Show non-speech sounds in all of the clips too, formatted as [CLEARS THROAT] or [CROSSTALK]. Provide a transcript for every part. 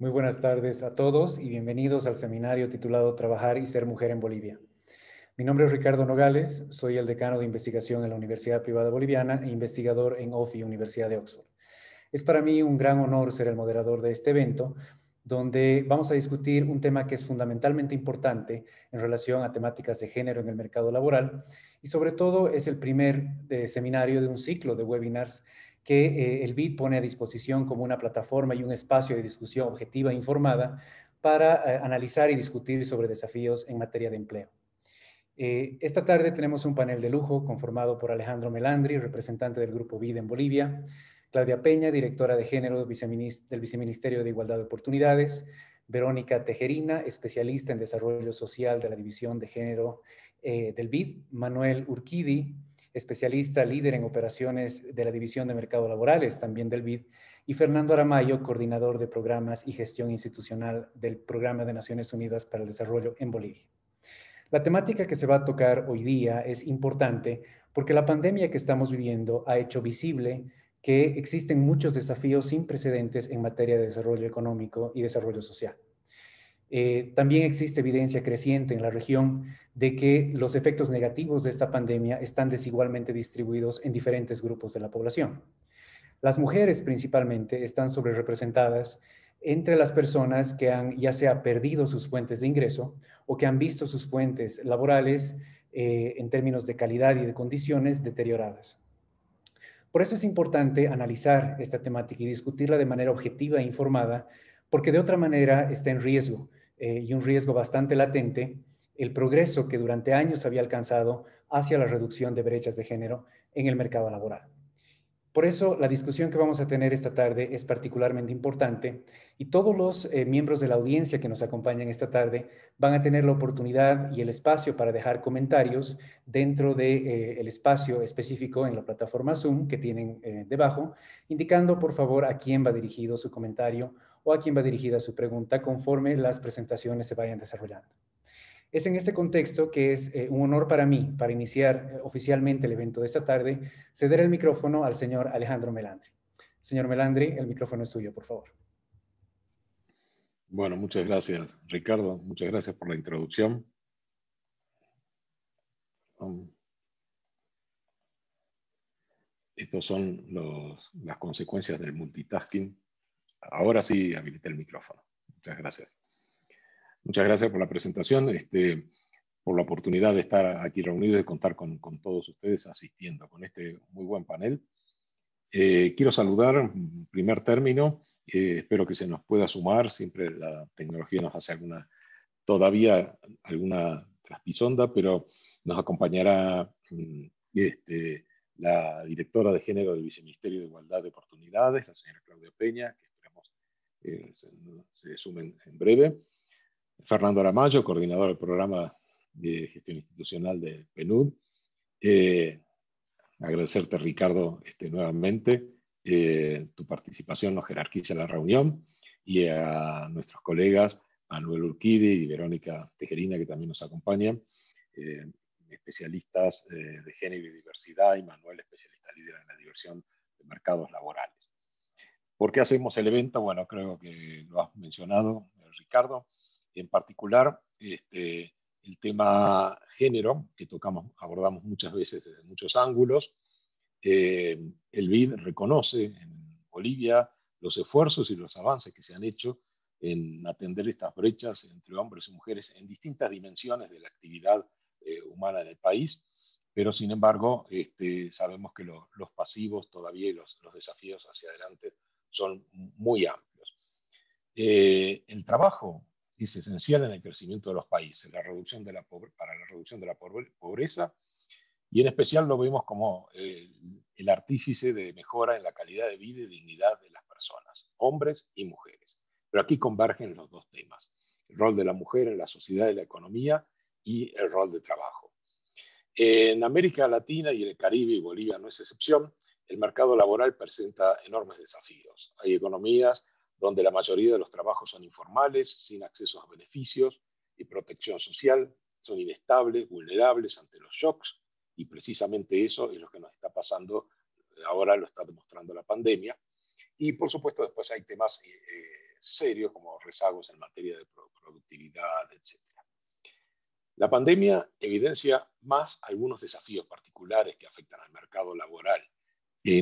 Muy buenas tardes a todos y bienvenidos al seminario titulado Trabajar y ser mujer en Bolivia. Mi nombre es Ricardo Nogales, soy el decano de investigación en la Universidad Privada Boliviana e investigador en OFI, Universidad de Oxford. Es para mí un gran honor ser el moderador de este evento, donde vamos a discutir un tema que es fundamentalmente importante en relación a temáticas de género en el mercado laboral y sobre todo es el primer eh, seminario de un ciclo de webinars que eh, el BID pone a disposición como una plataforma y un espacio de discusión objetiva e informada para eh, analizar y discutir sobre desafíos en materia de empleo. Eh, esta tarde tenemos un panel de lujo conformado por Alejandro Melandri, representante del Grupo BID en Bolivia, Claudia Peña, directora de género del Viceministerio de Igualdad de Oportunidades, Verónica Tejerina, especialista en desarrollo social de la División de Género del BID, Manuel Urquidi, especialista líder en operaciones de la División de Mercado Laborales, también del BID, y Fernando Aramayo, coordinador de programas y gestión institucional del Programa de Naciones Unidas para el Desarrollo en Bolivia. La temática que se va a tocar hoy día es importante porque la pandemia que estamos viviendo ha hecho visible que existen muchos desafíos sin precedentes en materia de desarrollo económico y desarrollo social. Eh, también existe evidencia creciente en la región de que los efectos negativos de esta pandemia están desigualmente distribuidos en diferentes grupos de la población. Las mujeres principalmente están sobrerepresentadas entre las personas que han ya sea perdido sus fuentes de ingreso o que han visto sus fuentes laborales eh, en términos de calidad y de condiciones deterioradas. Por eso es importante analizar esta temática y discutirla de manera objetiva e informada, porque de otra manera está en riesgo eh, y un riesgo bastante latente, el progreso que durante años había alcanzado hacia la reducción de brechas de género en el mercado laboral. Por eso, la discusión que vamos a tener esta tarde es particularmente importante y todos los eh, miembros de la audiencia que nos acompañan esta tarde van a tener la oportunidad y el espacio para dejar comentarios dentro del de, eh, espacio específico en la plataforma Zoom que tienen debajo, indicando por favor a quién va dirigido su comentario o a quién va dirigida su pregunta conforme las presentaciones se vayan desarrollando. Es en este contexto que es eh, un honor para mí, para iniciar eh, oficialmente el evento de esta tarde, ceder el micrófono al señor Alejandro Melandri. Señor Melandri, el micrófono es suyo, por favor. Bueno, muchas gracias, Ricardo. Muchas gracias por la introducción. Estas um, estos son los, las consecuencias del multitasking ahora sí habilité el micrófono. Muchas gracias. Muchas gracias por la presentación, este, por la oportunidad de estar aquí reunidos y contar con, todos ustedes asistiendo con este muy buen panel. Eh, quiero saludar, primer término, eh, espero que se nos pueda sumar, siempre la tecnología nos hace alguna, todavía alguna traspisonda, pero nos acompañará mm, este, la directora de género del Viceministerio de Igualdad de Oportunidades, la señora Claudia Peña, que se, sumen en breve. Fernando Aramayo, coordinador del programa de gestión institucional de PNUD. Eh, agradecerte, Ricardo, este, nuevamente. Eh, tu participación nos jerarquiza la reunión y a nuestros colegas Manuel Urquidi y Verónica Tejerina, que también nos acompañan, eh, especialistas de género y diversidad, y Manuel, especialista líder en la diversión de mercados laborales. ¿Por qué hacemos el evento? Bueno, creo que lo has mencionado, eh, Ricardo. En particular, este, el tema género, que tocamos, abordamos muchas veces desde muchos ángulos. Eh, el BID reconoce en Bolivia los esfuerzos y los avances que se han hecho en atender estas brechas entre hombres y mujeres en distintas dimensiones de la actividad eh, humana en el país, pero sin embargo este, sabemos que los pasivos todavía y los desafíos hacia adelante son muy amplios. Eh, el trabajo es esencial en el crecimiento de los países, la reducción de la para la reducción de la pobreza, y en especial lo vemos como eh, el artífice de mejora en la calidad de vida y dignidad de las personas, hombres y mujeres. Pero aquí convergen los dos temas, el rol de la mujer en la sociedad y la economía y el rol de trabajo. En América Latina y el Caribe y Bolivia no es excepción, el mercado laboral presenta enormes desafíos. Hay economías donde la mayoría de los trabajos son informales, sin acceso a beneficios y protección social, son inestables, vulnerables ante los shocks, y precisamente eso es lo que nos está pasando, ahora lo está demostrando la pandemia. Y por supuesto después hay temas eh, eh, serios como rezagos en materia de productividad, etc. La pandemia evidencia más algunos desafíos particulares que afectan al mercado laboral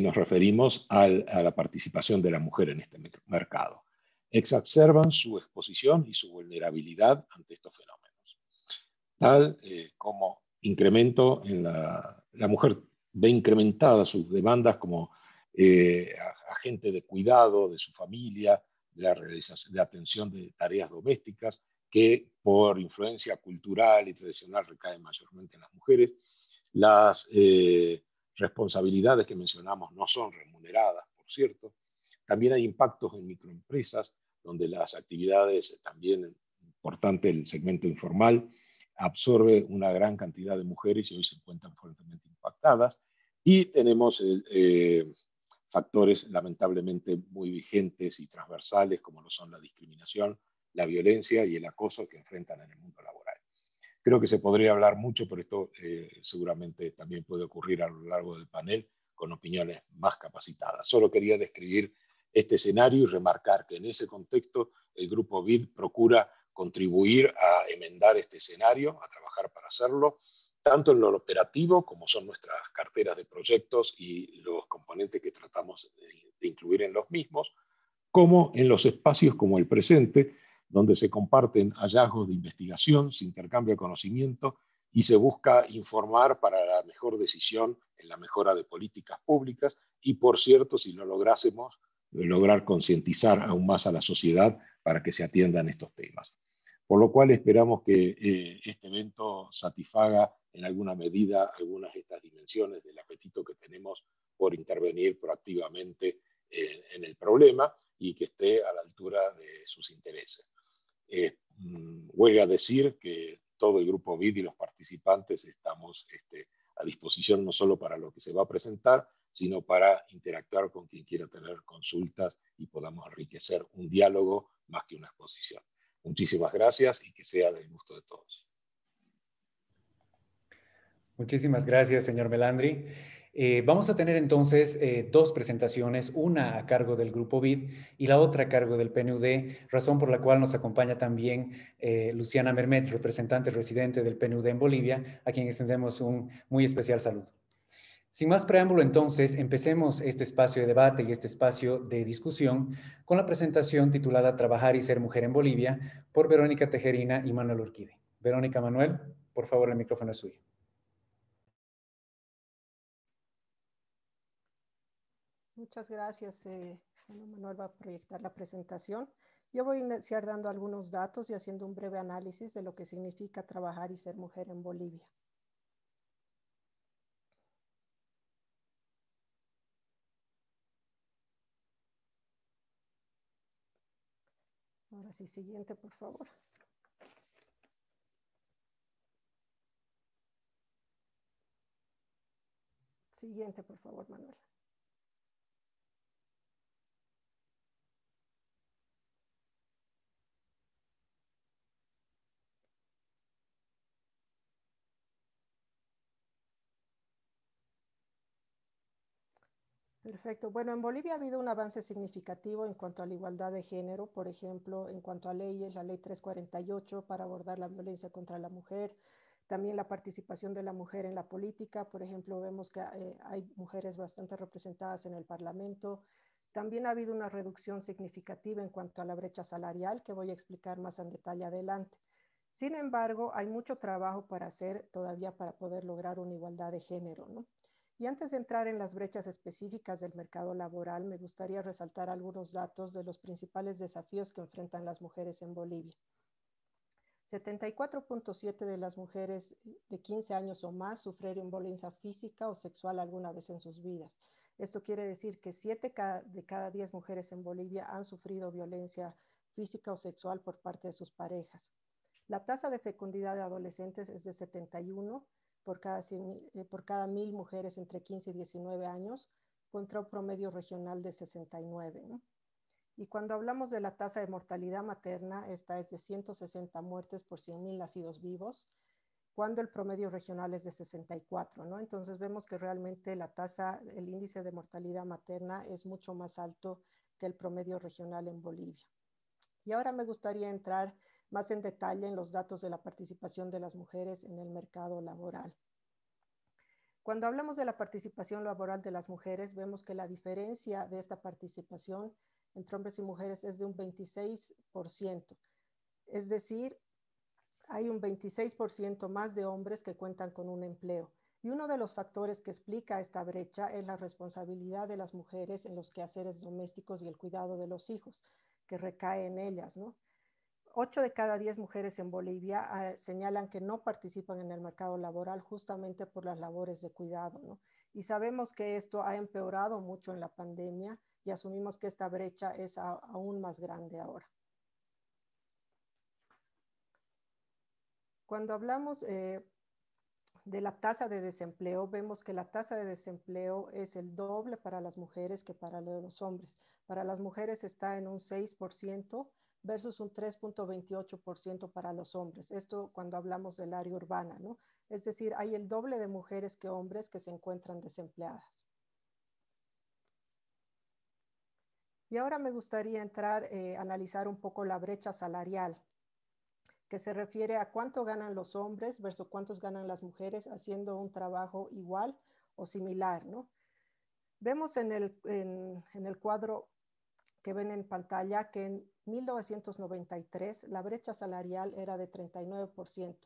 nos referimos a la participación de la mujer en este mercado. Exacerban su exposición y su vulnerabilidad ante estos fenómenos, tal eh, como incremento en la, la mujer ve incrementadas sus demandas como eh, agente de cuidado de su familia, de la de atención de tareas domésticas, que por influencia cultural y tradicional recae mayormente en las mujeres, las eh, responsabilidades que mencionamos no son remuneradas, por cierto. También hay impactos en microempresas, donde las actividades, eh, también importante el segmento informal, absorbe una gran cantidad de mujeres y hoy se encuentran fuertemente impactadas. Y tenemos eh, eh, factores lamentablemente muy vigentes y transversales, como lo son la discriminación, la violencia y el acoso que enfrentan en el mundo laboral. Creo que se podría hablar mucho, pero esto eh, seguramente también puede ocurrir a lo largo del panel con opiniones más capacitadas. Solo quería describir este escenario y remarcar que en ese contexto el grupo BID procura contribuir a emendar este escenario, a trabajar para hacerlo, tanto en lo operativo como son nuestras carteras de proyectos y los componentes que tratamos de incluir en los mismos, como en los espacios como el presente, donde se comparten hallazgos de investigación, se intercambia conocimiento y se busca informar para la mejor decisión en la mejora de políticas públicas y, por cierto, si lo lográsemos, lograr concientizar aún más a la sociedad para que se atiendan estos temas. Por lo cual esperamos que eh, este evento satisfaga en alguna medida algunas de estas dimensiones del apetito que tenemos por intervenir proactivamente eh, en el problema y que esté a la altura de sus intereses. Eh, mm, a decir que todo el grupo BID y los participantes estamos este, a disposición no solo para lo que se va a presentar, sino para interactuar con quien quiera tener consultas y podamos enriquecer un diálogo más que una exposición. Muchísimas gracias y que sea del gusto de todos. Muchísimas gracias, señor Melandri. Eh, vamos a tener entonces eh, dos presentaciones, una a cargo del Grupo BID y la otra a cargo del PNUD, razón por la cual nos acompaña también eh, Luciana Mermet, representante residente del PNUD en Bolivia, a quien extendemos un muy especial saludo. Sin más preámbulo, entonces, empecemos este espacio de debate y este espacio de discusión con la presentación titulada Trabajar y ser mujer en Bolivia por Verónica Tejerina y Manuel Urquide. Verónica Manuel, por favor, el micrófono es suyo. Muchas gracias. Eh, Manuel va a proyectar la presentación. Yo voy a iniciar dando algunos datos y haciendo un breve análisis de lo que significa trabajar y ser mujer en Bolivia. Ahora sí, siguiente, por favor. Siguiente, por favor, Manuel. Perfecto. Bueno, en Bolivia ha habido un avance significativo en cuanto a la igualdad de género, por ejemplo, en cuanto a leyes, la ley 348 para abordar la violencia contra la mujer, también la participación de la mujer en la política, por ejemplo, vemos que eh, hay mujeres bastante representadas en el Parlamento. También ha habido una reducción significativa en cuanto a la brecha salarial, que voy a explicar más en detalle adelante. Sin embargo, hay mucho trabajo para hacer todavía para poder lograr una igualdad de género, ¿no? Y antes de entrar en las brechas específicas del mercado laboral, me gustaría resaltar algunos datos de los principales desafíos que enfrentan las mujeres en Bolivia. 74.7 de las mujeres de 15 años o más sufrieron violencia física o sexual alguna vez en sus vidas. Esto quiere decir que 7 de cada 10 mujeres en Bolivia han sufrido violencia física o sexual por parte de sus parejas. La tasa de fecundidad de adolescentes es de 71 por cada, eh, por cada mil mujeres entre 15 y 19 años contra un promedio regional de 69. ¿no? Y cuando hablamos de la tasa de mortalidad materna, esta es de 160 muertes por 100.000 nacidos vivos, cuando el promedio regional es de 64, ¿no? Entonces vemos que realmente la tasa, el índice de mortalidad materna es mucho más alto que el promedio regional en Bolivia. Y ahora me gustaría entrar más en detalle en los datos de la participación de las mujeres en el mercado laboral. Cuando hablamos de la participación laboral de las mujeres, vemos que la diferencia de esta participación entre hombres y mujeres es de un 26%. Es decir, hay un 26% más de hombres que cuentan con un empleo. Y uno de los factores que explica esta brecha es la responsabilidad de las mujeres en los quehaceres domésticos y el cuidado de los hijos, que recae en ellas, ¿no? 8 de cada diez mujeres en Bolivia ah, señalan que no participan en el mercado laboral justamente por las labores de cuidado, Y sabemos que esto ha empeorado mucho en la pandemia y asumimos que esta brecha es aún más grande ahora. Cuando hablamos eh, de la tasa de desempleo, vemos que la tasa de desempleo es el doble para las mujeres que para los hombres. Para las mujeres está en un 6% versus un 3.28% para los hombres. Esto cuando hablamos del área urbana, ¿no? Es decir, hay el doble de mujeres que hombres que se encuentran desempleadas. Y ahora me gustaría entrar, eh, analizar un poco la brecha salarial, que se refiere a cuánto ganan los hombres versus cuántos ganan las mujeres haciendo un trabajo igual o similar, ¿no? Vemos en el, en el cuadro que ven en pantalla que en 1993 la brecha salarial era de 39%,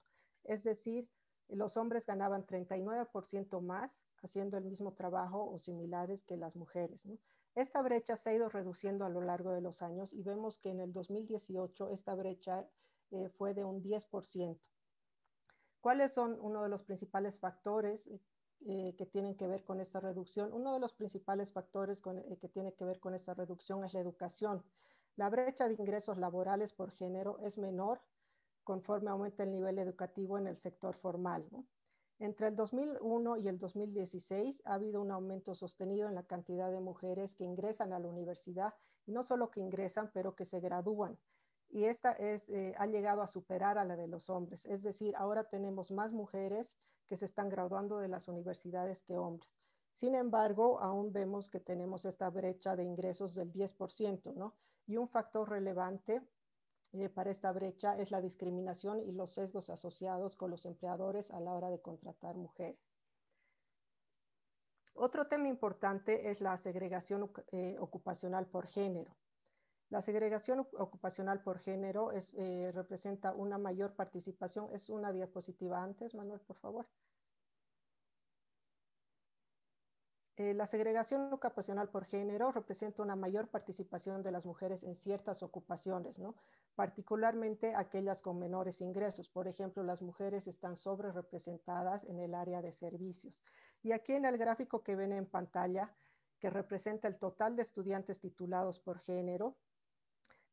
es decir, los hombres ganaban 39% más haciendo el mismo trabajo o similares que las mujeres. Esta brecha se ha ido reduciendo a lo largo de los años y vemos que en el 2018 esta brecha eh, fue de un 10%. ¿Cuáles son uno de los principales factores eh, que tienen que ver con esta reducción. Uno de los principales factores eh, que tiene que ver con esta reducción es la educación. La brecha de ingresos laborales por género es menor conforme aumenta el nivel educativo en el sector formal. Entre el 2001 y el 2016 ha habido un aumento sostenido en la cantidad de mujeres que ingresan a la universidad, y no solo que ingresan, pero que se gradúan. Y esta eh, ha llegado a superar a la de los hombres. Es decir, ahora tenemos más mujeres que se están graduando de las universidades que hombres. Sin embargo, aún vemos que tenemos esta brecha de ingresos del 10%, ¿no? Y un factor relevante eh, para esta brecha es la discriminación y los sesgos asociados con los empleadores a la hora de contratar mujeres. Otro tema importante es la segregación eh, ocupacional por género. La segregación ocupacional por género eh, representa una mayor participación. Es una diapositiva antes, Manuel, por favor. Eh, la segregación ocupacional por género representa una mayor participación de las mujeres en ciertas ocupaciones, ¿no? particularmente aquellas con menores ingresos. Por ejemplo, las mujeres están sobre representadas en el área de servicios. Y aquí en el gráfico que ven en pantalla, que representa el total de estudiantes titulados por género,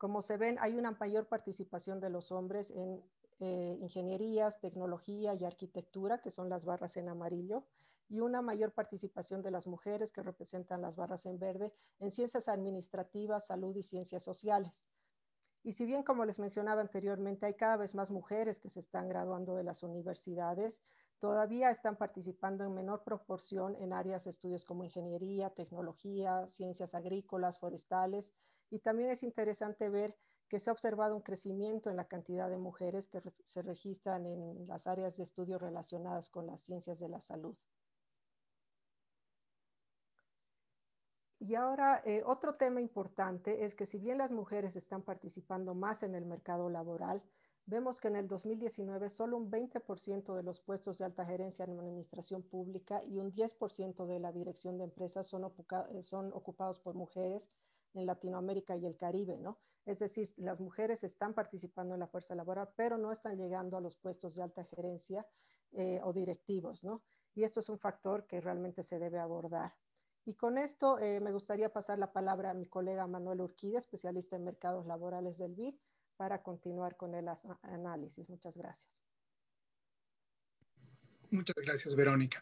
como se ven, hay una mayor participación de los hombres en eh, ingenierías, tecnología y arquitectura, que son las barras en amarillo, y una mayor participación de las mujeres, que representan las barras en verde, en ciencias administrativas, salud y ciencias sociales. Y si bien, como les mencionaba anteriormente, hay cada vez más mujeres que se están graduando de las universidades, todavía están participando en menor proporción en áreas de estudios como ingeniería, tecnología, ciencias agrícolas, forestales y también es interesante ver que se ha observado un crecimiento en la cantidad de mujeres que se registran en las áreas de estudio relacionadas con las ciencias de la salud. Y ahora, eh, otro tema importante es que si bien las mujeres están participando más en el mercado laboral, vemos que en el 2019 solo un 20% de los puestos de alta gerencia en administración pública y un 10% de la dirección de empresas son ocupados por mujeres, en Latinoamérica y el Caribe, ¿no? Es decir, las mujeres están participando en la fuerza laboral, pero no están llegando a los puestos de alta gerencia eh, o directivos, ¿no? Y esto es un factor que realmente se debe abordar. Y con esto eh, me gustaría pasar la palabra a mi colega Manuel Urquida, especialista en mercados laborales del BID, para continuar con el análisis. Muchas gracias. Muchas gracias, Verónica.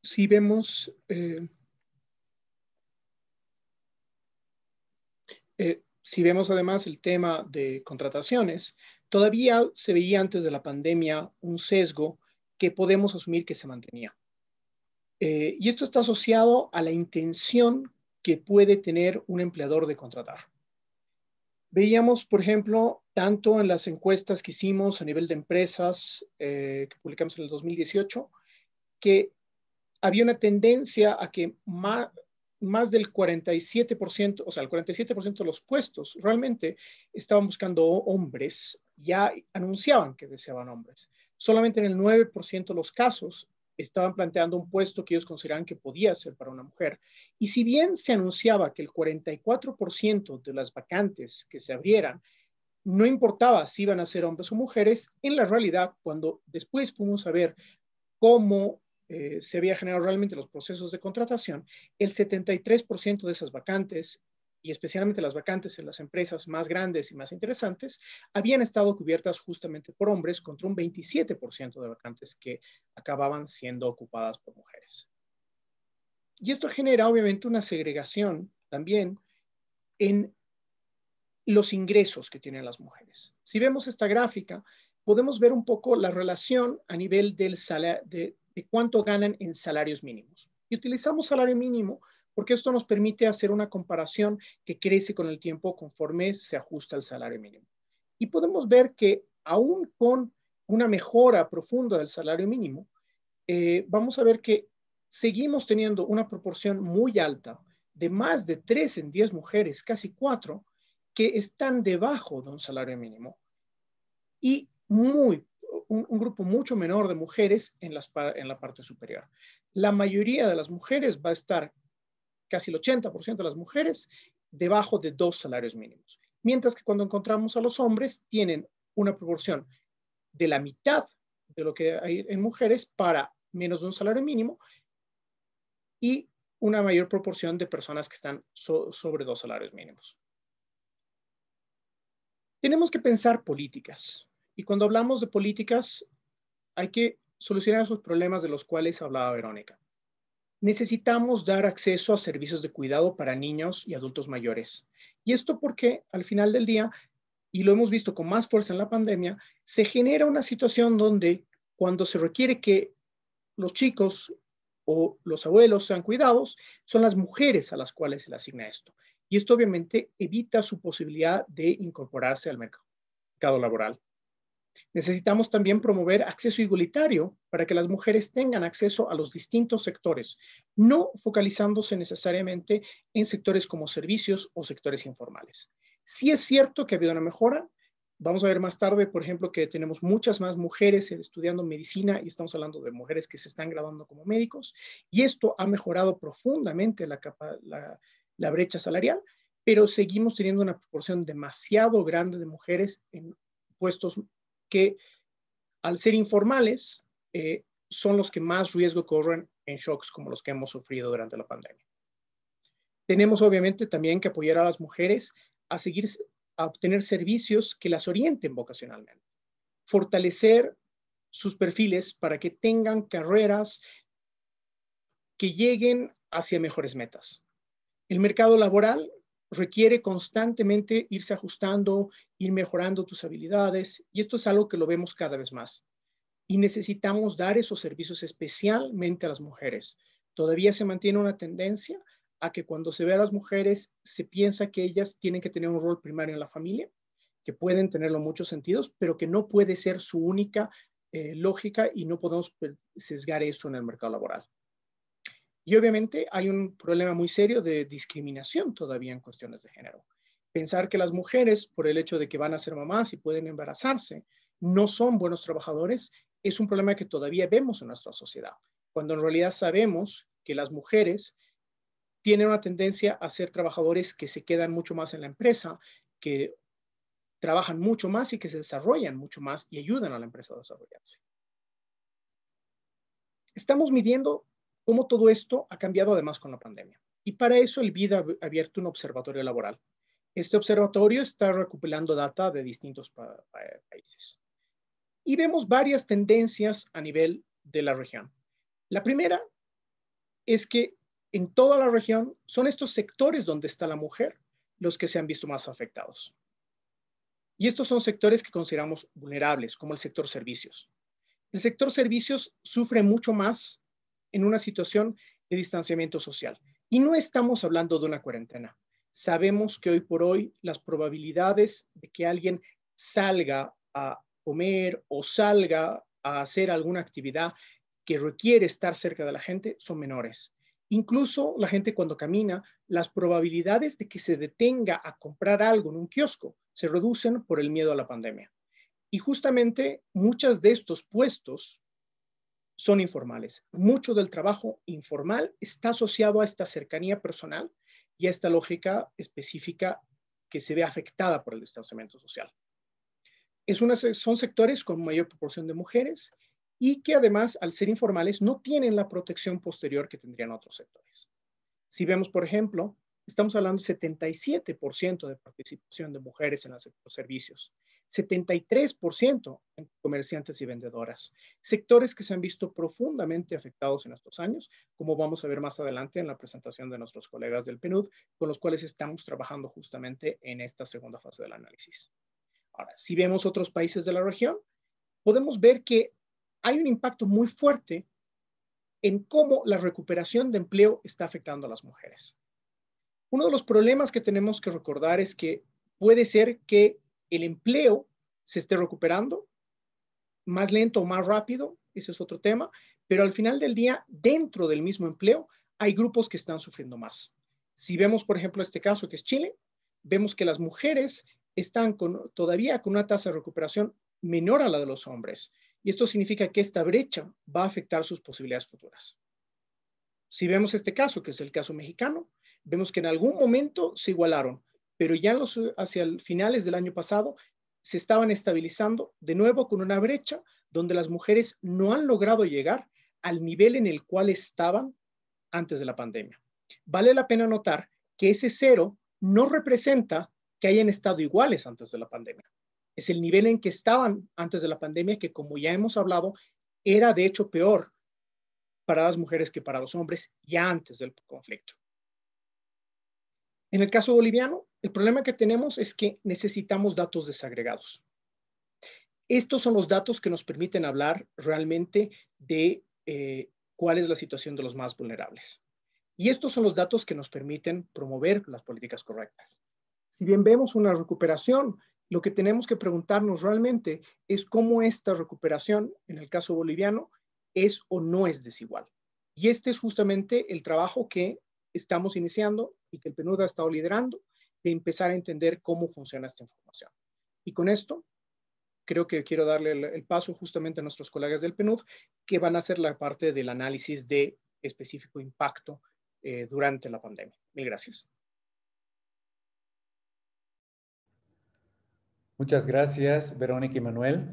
Si vemos eh, Eh, si vemos además el tema de contrataciones, todavía se veía antes de la pandemia un sesgo que podemos asumir que se mantenía. Eh, y esto está asociado a la intención que puede tener un empleador de contratar. Veíamos, por ejemplo, tanto en las encuestas que hicimos a nivel de empresas eh, que publicamos en el 2018, que había una tendencia a que más, más del 47%, o sea, el 47% de los puestos realmente estaban buscando hombres, ya anunciaban que deseaban hombres. Solamente en el 9% de los casos estaban planteando un puesto que ellos consideraban que podía ser para una mujer. Y si bien se anunciaba que el 44% de las vacantes que se abrieran, no importaba si iban a ser hombres o mujeres, en la realidad, cuando después fuimos a ver cómo eh, se había generado realmente los procesos de contratación, el 73% de esas vacantes, y especialmente las vacantes en las empresas más grandes y más interesantes, habían estado cubiertas justamente por hombres contra un 27% de vacantes que acababan siendo ocupadas por mujeres. Y esto genera obviamente una segregación también en los ingresos que tienen las mujeres. Si vemos esta gráfica, podemos ver un poco la relación a nivel del, de, de cuánto ganan en salarios mínimos. Y utilizamos salario mínimo porque esto nos permite hacer una comparación que crece con el tiempo conforme se ajusta el salario mínimo. Y podemos ver que aún con una mejora profunda del salario mínimo, eh, vamos a ver que seguimos teniendo una proporción muy alta de más de tres en 10 mujeres, casi cuatro que están debajo de un salario mínimo. Y muy un, grupo mucho menor de mujeres en, en la parte superior. La mayoría de las mujeres va a estar, casi el 80% de las mujeres, debajo de dos salarios mínimos. Mientras que cuando encontramos a los hombres, tienen una proporción de la mitad de lo que hay en mujeres para menos de un salario mínimo y una mayor proporción de personas que están sobre dos salarios mínimos. Tenemos que pensar políticas. Y cuando hablamos de políticas, hay que solucionar esos problemas de los cuales hablaba Verónica. Necesitamos dar acceso a servicios de cuidado para niños y adultos mayores. Y esto porque al final del día, y lo hemos visto con más fuerza en la pandemia, se genera una situación donde cuando se requiere que los chicos o los abuelos sean cuidados, son las mujeres a las cuales se le asigna esto. Y esto obviamente evita su posibilidad de incorporarse al mercado laboral. Necesitamos también promover acceso igualitario para que las mujeres tengan acceso a los distintos sectores, no focalizándose necesariamente en sectores como servicios o sectores informales. Sí es cierto que ha habido una mejora. Vamos a ver más tarde, por ejemplo, que tenemos muchas más mujeres eh, estudiando medicina y estamos hablando de mujeres que se están graduando como médicos y esto ha mejorado profundamente la, la brecha salarial, pero seguimos teniendo una proporción demasiado grande de mujeres en puestos que al ser informales eh, son los que más riesgo corren en shocks como los que hemos sufrido durante la pandemia. Tenemos obviamente también que apoyar a las mujeres a seguir a obtener servicios que las orienten vocacionalmente, fortalecer sus perfiles para que tengan carreras que lleguen hacia mejores metas. El mercado laboral requiere constantemente irse ajustando, ir mejorando tus habilidades, y esto es algo que lo vemos cada vez más. Y necesitamos dar esos servicios especialmente a las mujeres. Todavía se mantiene una tendencia a que cuando se ve a las mujeres se piensa que ellas tienen que tener un rol primario en la familia, que pueden tenerlo en muchos sentidos, pero que no puede ser su única eh, lógica y no podemos pues, sesgar eso en el mercado laboral. Y obviamente hay un problema muy serio de discriminación todavía en cuestiones de género. Pensar que las mujeres, por el hecho de que van a ser mamás y pueden embarazarse, no son buenos trabajadores, es un problema que todavía vemos en nuestra sociedad, cuando en realidad sabemos que las mujeres tienen una tendencia a ser trabajadores que se quedan mucho más en la empresa, que trabajan mucho más y que se desarrollan mucho más y ayudan a la empresa a desarrollarse. Estamos midiendo cómo todo esto ha cambiado además con la pandemia. Y para eso el BID ha abierto un observatorio laboral. Este observatorio está recopilando data de distintos países. Y vemos varias tendencias a nivel de la región. La primera es que en toda la región son estos sectores donde está la mujer los que se han visto más afectados. Y estos son sectores que consideramos vulnerables, como el sector servicios. El sector servicios sufre mucho más en una situación de distanciamiento social. Y no estamos hablando de una cuarentena. Sabemos que hoy por hoy las probabilidades de que alguien salga a comer o salga a hacer alguna actividad que requiere estar cerca de la gente son menores. Incluso la gente cuando camina, las probabilidades de que se detenga a comprar algo en un kiosco se reducen por el miedo a la pandemia. Y justamente muchas de estos puestos son informales. Mucho del trabajo informal está asociado a esta cercanía personal y a esta lógica específica que se ve afectada por el distanciamiento social. Es una, son sectores con mayor proporción de mujeres y que además, al ser informales, no tienen la protección posterior que tendrían otros sectores. Si vemos, por ejemplo, estamos hablando de 77% de participación de mujeres en los servicios, 73% en comerciantes y vendedoras, sectores que se han visto profundamente afectados en estos años, como vamos a ver más adelante en la presentación de nuestros colegas del PNUD, con los cuales estamos trabajando justamente en esta segunda fase del análisis. Ahora, si vemos otros países de la región, podemos ver que hay un impacto muy fuerte en cómo la recuperación de empleo está afectando a las mujeres. Uno de los problemas que tenemos que recordar es que puede ser que el empleo se esté recuperando, más lento o más rápido, ese es otro tema, pero al final del día, dentro del mismo empleo, hay grupos que están sufriendo más. Si vemos, por ejemplo, este caso que es Chile, vemos que las mujeres están con, todavía con una tasa de recuperación menor a la de los hombres. Y esto significa que esta brecha va a afectar sus posibilidades futuras. Si vemos este caso, que es el caso mexicano, vemos que en algún momento se igualaron pero ya los, hacia finales del año pasado se estaban estabilizando de nuevo con una brecha donde las mujeres no han logrado llegar al nivel en el cual estaban antes de la pandemia. Vale la pena notar que ese cero no representa que hayan estado iguales antes de la pandemia. Es el nivel en que estaban antes de la pandemia que, como ya hemos hablado, era de hecho peor para las mujeres que para los hombres ya antes del conflicto. En el caso boliviano, el problema que tenemos es que necesitamos datos desagregados. Estos son los datos que nos permiten hablar realmente de eh, cuál es la situación de los más vulnerables. Y estos son los datos que nos permiten promover las políticas correctas. Si bien vemos una recuperación, lo que tenemos que preguntarnos realmente es cómo esta recuperación, en el caso boliviano, es o no es desigual. Y este es justamente el trabajo que estamos iniciando y que el PNUD ha estado liderando, de empezar a entender cómo funciona esta información. Y con esto, creo que quiero darle el, paso justamente a nuestros colegas del PNUD, que van a hacer la parte del análisis de específico impacto eh, durante la pandemia. Mil gracias. Muchas gracias, Verónica y Manuel.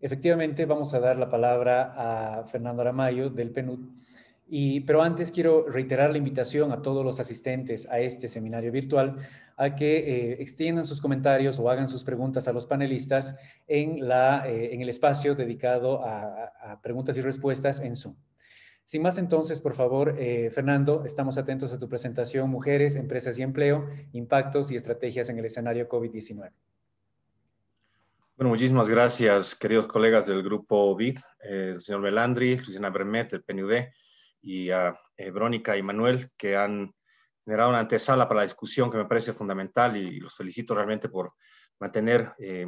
Efectivamente, vamos a dar la palabra a Fernando Aramayo del PNUD pero antes quiero reiterar la invitación a todos los asistentes a este seminario virtual a que eh, extiendan sus comentarios o hagan sus preguntas a los panelistas en, la, eh, en el espacio dedicado a, preguntas y respuestas en Zoom. Sin más entonces, por favor, eh, Fernando, estamos atentos a tu presentación Mujeres, Empresas y Empleo, Impactos y Estrategias en el escenario COVID-19. Bueno, muchísimas gracias, queridos colegas del grupo BID, el señor Belandri, Cristina Bermet, del PNUD y a eh, Verónica y Manuel, que han generado una antesala para la discusión que me parece fundamental y los felicito realmente por mantener eh,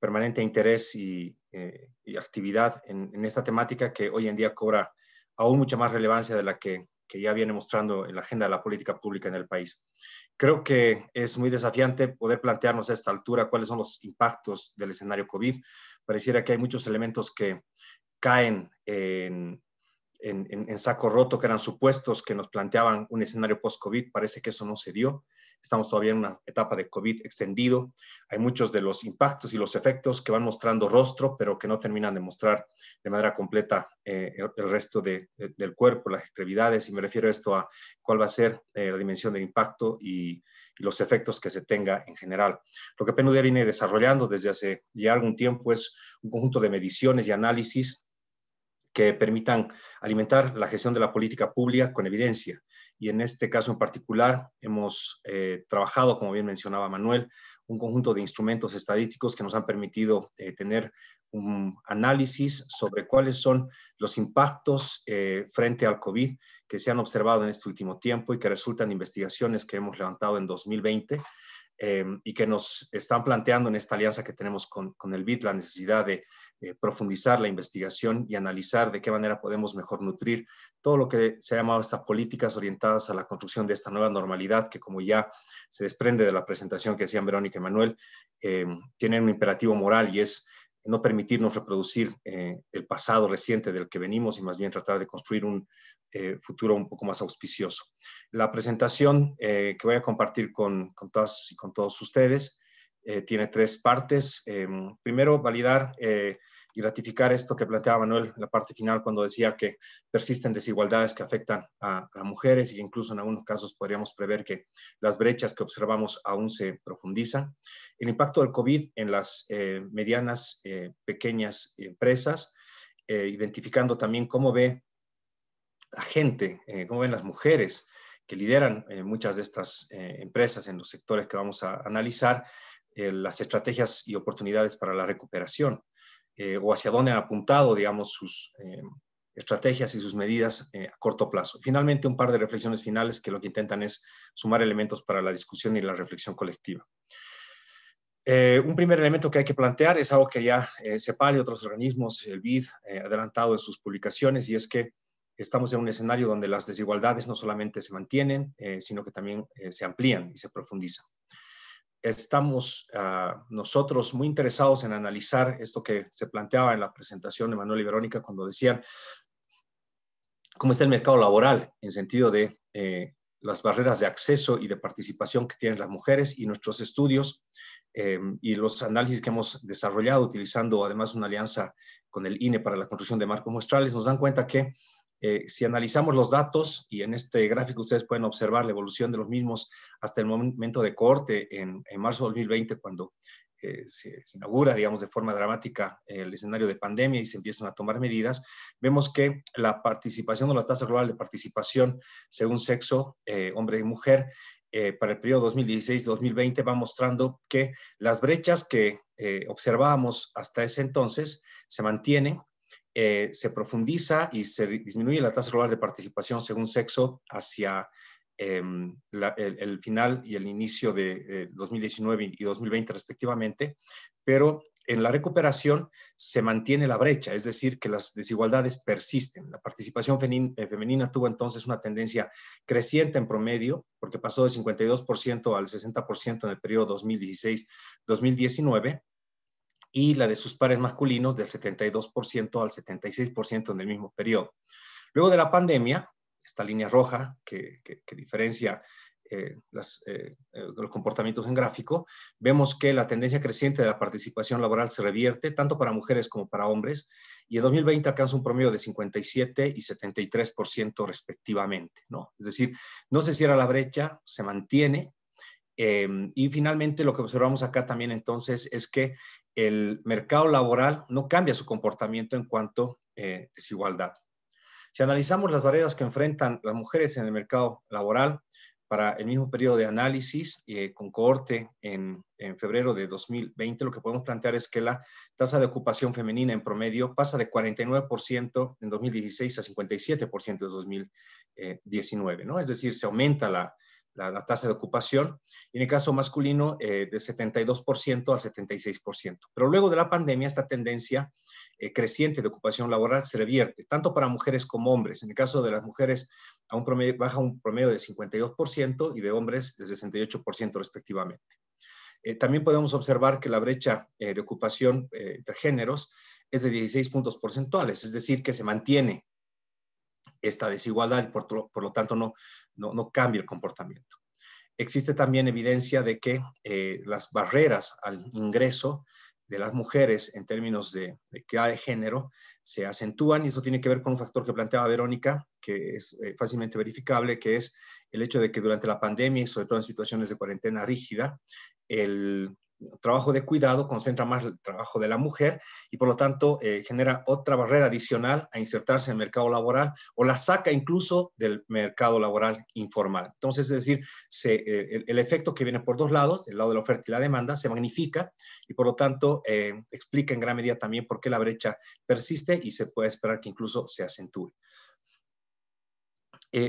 permanente interés y, eh, actividad en, esta temática que hoy en día cobra aún mucha más relevancia de la que, que, ya viene mostrando en la agenda de la política pública en el país. Creo que es muy desafiante poder plantearnos a esta altura cuáles son los impactos del escenario COVID. Pareciera que hay muchos elementos que caen en, en, saco roto, que eran supuestos que nos planteaban un escenario post-COVID. Parece que eso no se dio. Estamos todavía en una etapa de COVID extendido. Hay muchos de los impactos y los efectos que van mostrando rostro, pero que no terminan de mostrar de manera completa eh, el, resto del cuerpo, las extremidades. Y me refiero a esto a cuál va a ser eh, la dimensión del impacto y, los efectos que se tenga en general. Lo que PNUD viene desarrollando desde hace ya algún tiempo es un conjunto de mediciones y análisis que permitan alimentar la gestión de la política pública con evidencia. Y en este caso en particular hemos eh, trabajado, como bien mencionaba Manuel, un conjunto de instrumentos estadísticos que nos han permitido eh, tener un análisis sobre cuáles son los impactos eh, frente al COVID que se han observado en este último tiempo y que resultan investigaciones que hemos levantado en 2020 Em, y que nos están planteando en esta alianza que tenemos con, el bit la necesidad de eh, profundizar la investigación y analizar de qué manera podemos mejor nutrir todo lo que se ha llamado estas políticas orientadas a la construcción de esta nueva normalidad que como ya se desprende de la presentación que hacían Verónica y Manuel, em, tienen un imperativo moral y es no permitirnos reproducir eh, el pasado reciente del que venimos y más bien tratar de construir un eh, futuro un poco más auspicioso. La presentación eh, que voy a compartir con, con todas y con todos ustedes tiene tres partes. Em, primero, validar y ratificar esto que planteaba Manuel en la parte final cuando decía que persisten desigualdades que afectan a, las mujeres y e incluso en algunos casos podríamos prever que las brechas que observamos aún se profundizan. El impacto del COVID en las eh, medianas, eh, pequeñas empresas, eh, identificando también cómo ve la gente, cómo ven las mujeres que lideran muchas de estas empresas en los sectores que vamos a analizar, las estrategias y oportunidades para la recuperación. Eh, o hacia dónde han apuntado, digamos, sus eh, estrategias y sus medidas eh, a corto plazo. Finalmente, un par de reflexiones finales que lo que intentan es sumar elementos para la discusión y la reflexión colectiva. un primer elemento que hay que plantear es algo que ya eh, y otros organismos, el BID, adelantado en sus publicaciones, y es que estamos en un escenario donde las desigualdades no solamente se mantienen, sino que también se amplían y se profundizan estamos ah, nosotros muy interesados en analizar esto que se planteaba en la presentación de Manuel y Verónica cuando decían cómo está el mercado laboral en sentido de eh, las barreras de acceso y de participación que tienen las mujeres y nuestros estudios eh, y los análisis que hemos desarrollado utilizando además una alianza con el INE para la construcción de marcos muestrales nos dan cuenta que eh, si analizamos los datos, y en este gráfico ustedes pueden observar la evolución de los mismos hasta el momento de corte en, marzo de 2020, cuando eh, se, inaugura, digamos, de forma dramática el escenario de pandemia y se empiezan a tomar medidas, vemos que la participación o la tasa global de participación según sexo, eh, hombre y mujer, para el periodo 2016-2020 va mostrando que las brechas que observábamos hasta ese entonces se mantienen eh, se profundiza y se disminuye la tasa global de participación según sexo hacia em, el, final y el inicio de 2019 eh, y 2020 respectivamente, pero en la recuperación se mantiene la brecha, es decir, que las desigualdades persisten. La participación eh, femenina tuvo entonces una tendencia creciente en promedio, porque pasó de 52% al 60% en el periodo 2016-2019 y la de sus pares masculinos del 72% al 76% en el mismo periodo. Luego de la pandemia, esta línea roja que, diferencia eh, eh, eh, los comportamientos en gráfico, vemos que la tendencia creciente de la participación laboral se revierte tanto para mujeres como para hombres y en 2020 alcanza un promedio de 57 y 73% respectivamente. ¿no? Es decir, no se cierra la brecha, se mantiene Em, y finalmente lo que observamos acá también entonces es que el mercado laboral no cambia su comportamiento en cuanto a eh, desigualdad. Si analizamos las barreras que enfrentan las mujeres en el mercado laboral para el mismo periodo de análisis eh, con cohorte en, en febrero de 2020, lo que podemos plantear es que la tasa de ocupación femenina en promedio pasa de 49% en 2016 a 57% en 2019, eh, ¿no? Es decir, se aumenta la, la, tasa de ocupación, y en el caso masculino eh, de 72% al 76%. Pero luego de la pandemia, esta tendencia eh, creciente de ocupación laboral se revierte, tanto para mujeres como hombres. En el caso de las mujeres, baja un promedio de 52% y de hombres de 68% respectivamente. Eh, también podemos observar que la brecha eh, de ocupación entre géneros es de 16 puntos porcentuales, es decir, que se mantiene esta desigualdad por, lo tanto no, no, cambia el comportamiento. Existe también evidencia de que eh, las barreras al ingreso de las mujeres en términos de, de de género se acentúan y eso tiene que ver con un factor que planteaba Verónica, que es eh, fácilmente verificable, que es el hecho de que durante la pandemia y sobre todo en situaciones de cuarentena rígida, el, trabajo de cuidado concentra más el trabajo de la mujer y por lo tanto eh, genera otra barrera adicional a insertarse en el mercado laboral o la saca incluso del mercado laboral informal. Entonces, es decir, eh, el, efecto que viene por dos lados, el lado de la oferta y la demanda, se magnifica y por lo tanto eh, explica en gran medida también por qué la brecha persiste y se puede esperar que incluso se acentúe.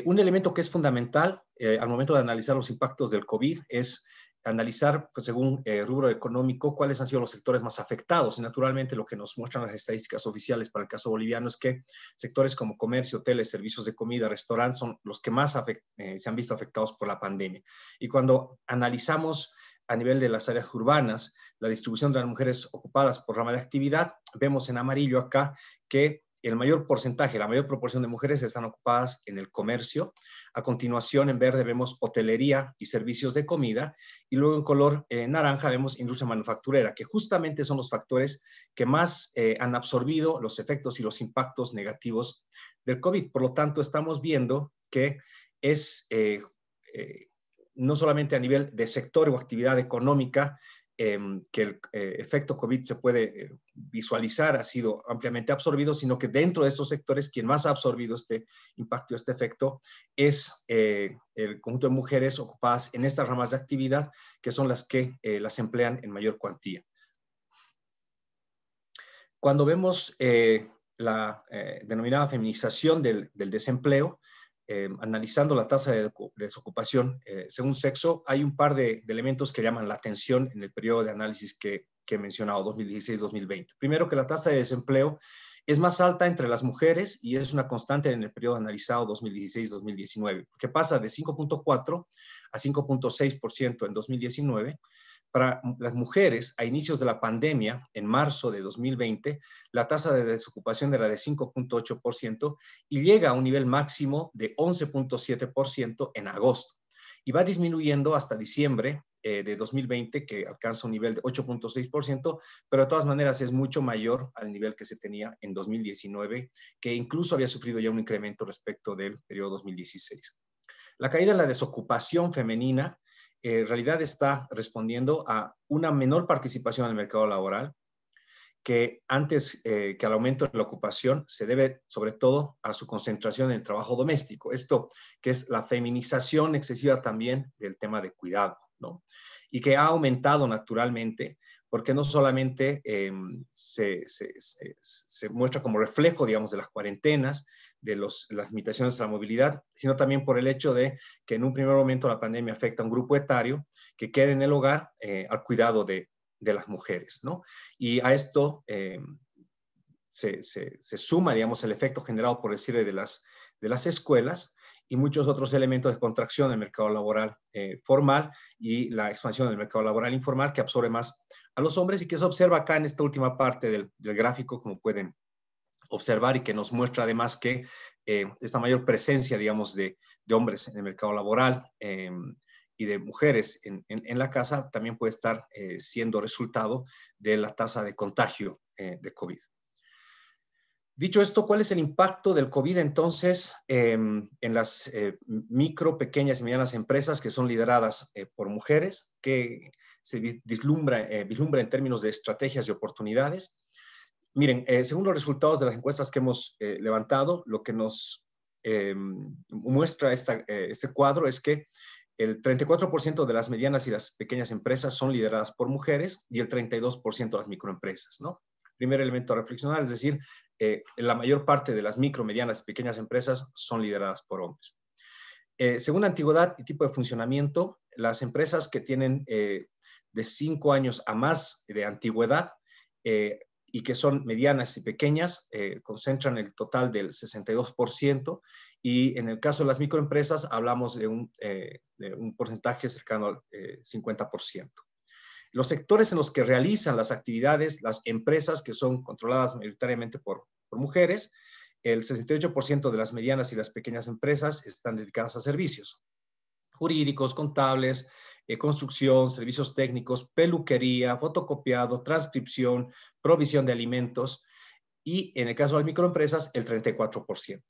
un elemento que es fundamental al momento de analizar los impactos del COVID es analizar, pues, según el eh, rubro económico, cuáles han sido los sectores más afectados. Y naturalmente lo que nos muestran las estadísticas oficiales para el caso boliviano es que sectores como comercio, hoteles, servicios de comida, restaurantes son los que más eh, se han visto afectados por la pandemia. Y cuando analizamos a nivel de las áreas urbanas, la distribución de las mujeres ocupadas por rama de actividad, vemos en amarillo acá que el mayor porcentaje, la mayor proporción de mujeres están ocupadas en el comercio. A continuación, en verde vemos hotelería y servicios de comida. Y luego en color eh, naranja vemos industria manufacturera, que justamente son los factores que más eh, han absorbido los efectos y los impactos negativos del COVID. Por lo tanto, estamos viendo que es eh, no solamente a nivel de sector o actividad económica, Em, que el eh, efecto COVID se puede eh, visualizar ha sido ampliamente absorbido, sino que dentro de estos sectores quien más ha absorbido este impacto, este efecto, es eh, el conjunto de mujeres ocupadas en estas ramas de actividad, que son las que las emplean en mayor cuantía. Cuando vemos la denominada feminización del desempleo, eh, analizando la tasa de, desocupación eh, según sexo, hay un par de, elementos que llaman la atención en el periodo de análisis que, que he mencionado, 2016-2020. Primero, que la tasa de desempleo es más alta entre las mujeres y es una constante en el periodo analizado 2016-2019, que pasa de 5.4 a 5.6% en 2019 para las mujeres, a inicios de la pandemia, en marzo de 2020, la tasa de desocupación era de 5.8% y llega a un nivel máximo de 11.7% en agosto. Y va disminuyendo hasta diciembre eh, de 2020, que alcanza un nivel de 8.6%, pero de todas maneras es mucho mayor al nivel que se tenía en 2019, que incluso había sufrido ya un incremento respecto del periodo 2016. La caída de la desocupación femenina eh, en realidad está respondiendo a una menor participación en el mercado laboral que antes eh, que al aumento de la ocupación se debe sobre todo a su concentración en el trabajo doméstico. Esto que es la feminización excesiva también del tema de cuidado, ¿no? Y que ha aumentado naturalmente porque no solamente em, se, muestra como reflejo, digamos, de las cuarentenas, de las limitaciones a la movilidad, sino también por el hecho de que en un primer momento la pandemia afecta a un grupo etario que queda en el hogar eh, al cuidado de, las mujeres, Y a esto eh, se, suma, digamos, el efecto generado por el cierre de las, de las escuelas y muchos otros elementos de contracción del mercado laboral eh, formal y la expansión del mercado laboral informal que absorbe más a los hombres y que se observa acá en esta última parte del, del gráfico, como pueden ver, observar y que nos muestra además que eh, esta mayor presencia, digamos, de, hombres en el mercado laboral eh, y de mujeres en, la casa también puede estar eh, siendo resultado de la tasa de contagio de COVID. Dicho esto, ¿cuál es el impacto del COVID entonces em, en las micro, pequeñas y medianas empresas que son lideradas por mujeres? que se vislumbra en términos de estrategias y oportunidades? Miren, eh, según los resultados de las encuestas que hemos eh, levantado, lo que nos eh, muestra este cuadro es que el 34% de las medianas y las pequeñas empresas son lideradas por mujeres y el 32% de las microempresas, ¿no? Primer elemento a reflexionar, es decir, la mayor parte de las micro, medianas y pequeñas empresas son lideradas por hombres. según antigüedad y tipo de funcionamiento, las empresas que tienen de cinco años a más de antigüedad y que son medianas y pequeñas, eh, concentran el total del 62%, y en el caso de las microempresas hablamos de un, eh, de un porcentaje cercano al 50%. Eh, los sectores en los que realizan las actividades, las empresas que son controladas mayoritariamente por, por mujeres, el 68% de las medianas y las pequeñas empresas están dedicadas a servicios jurídicos, contables, eh, construcción, servicios técnicos, peluquería, fotocopiado, transcripción, provisión de alimentos y en el caso de las microempresas el 34%.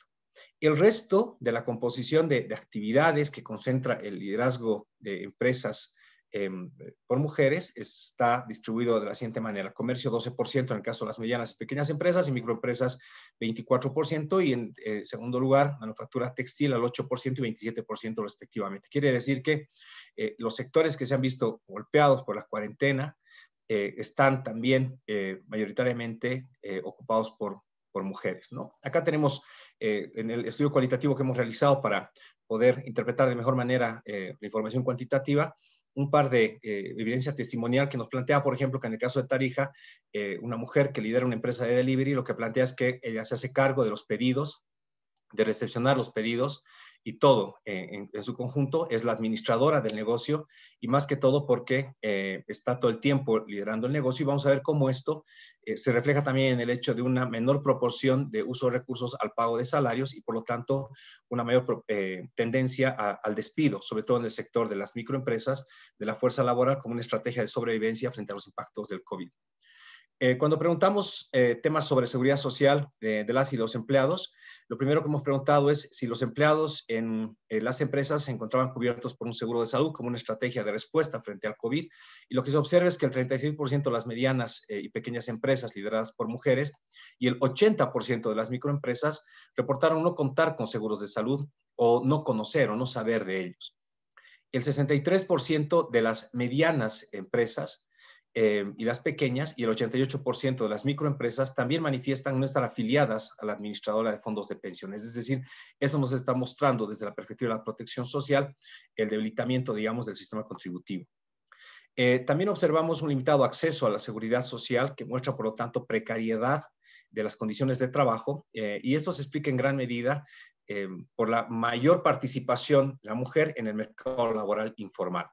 El resto de la composición de, de actividades que concentra el liderazgo de empresas Em, por mujeres está distribuido de la siguiente manera. Comercio 12% en el caso de las medianas y pequeñas empresas y microempresas 24% y en eh, segundo lugar manufactura textil al 8% y 27% respectivamente. Quiere decir que eh, los sectores que se han visto golpeados por la cuarentena eh, están también mayoritariamente ocupados por, por mujeres. Acá tenemos en el estudio cualitativo que hemos realizado para poder interpretar de mejor manera la información cuantitativa, un par de eh, evidencia testimonial que nos plantea, por ejemplo, que en el caso de Tarija, eh, una mujer que lidera una empresa de delivery, lo que plantea es que ella se hace cargo de los pedidos de recepcionar los pedidos y todo eh, en, su conjunto, es la administradora del negocio y más que todo porque eh, está todo el tiempo liderando el negocio y vamos a ver cómo esto eh, se refleja también en el hecho de una menor proporción de uso de recursos al pago de salarios y por lo tanto una mayor tendencia al despido, sobre todo en el sector de las microempresas, de la fuerza laboral como una estrategia de sobrevivencia frente a los impactos del COVID. Eh, cuando preguntamos eh, temas sobre seguridad social de, las y los empleados, lo primero que hemos preguntado es si los empleados en, eh, las empresas se encontraban cubiertos por un seguro de salud como una estrategia de respuesta frente al COVID. Y lo que se observa es que el 36% de las medianas y pequeñas empresas lideradas por mujeres y el 80% de las microempresas reportaron no contar con seguros de salud o no conocer o no saber de ellos. El 63% de las medianas empresas eh, y las pequeñas y el 88% de las microempresas también manifiestan no estar afiliadas a la administradora de fondos de pensiones. Es decir, eso nos está mostrando desde la perspectiva de la protección social el debilitamiento, digamos, del sistema contributivo. Eh, también observamos un limitado acceso a la seguridad social que muestra, por lo tanto, precariedad de las condiciones de trabajo eh, y esto se explica en gran medida por la mayor participación de la mujer en el mercado laboral informal.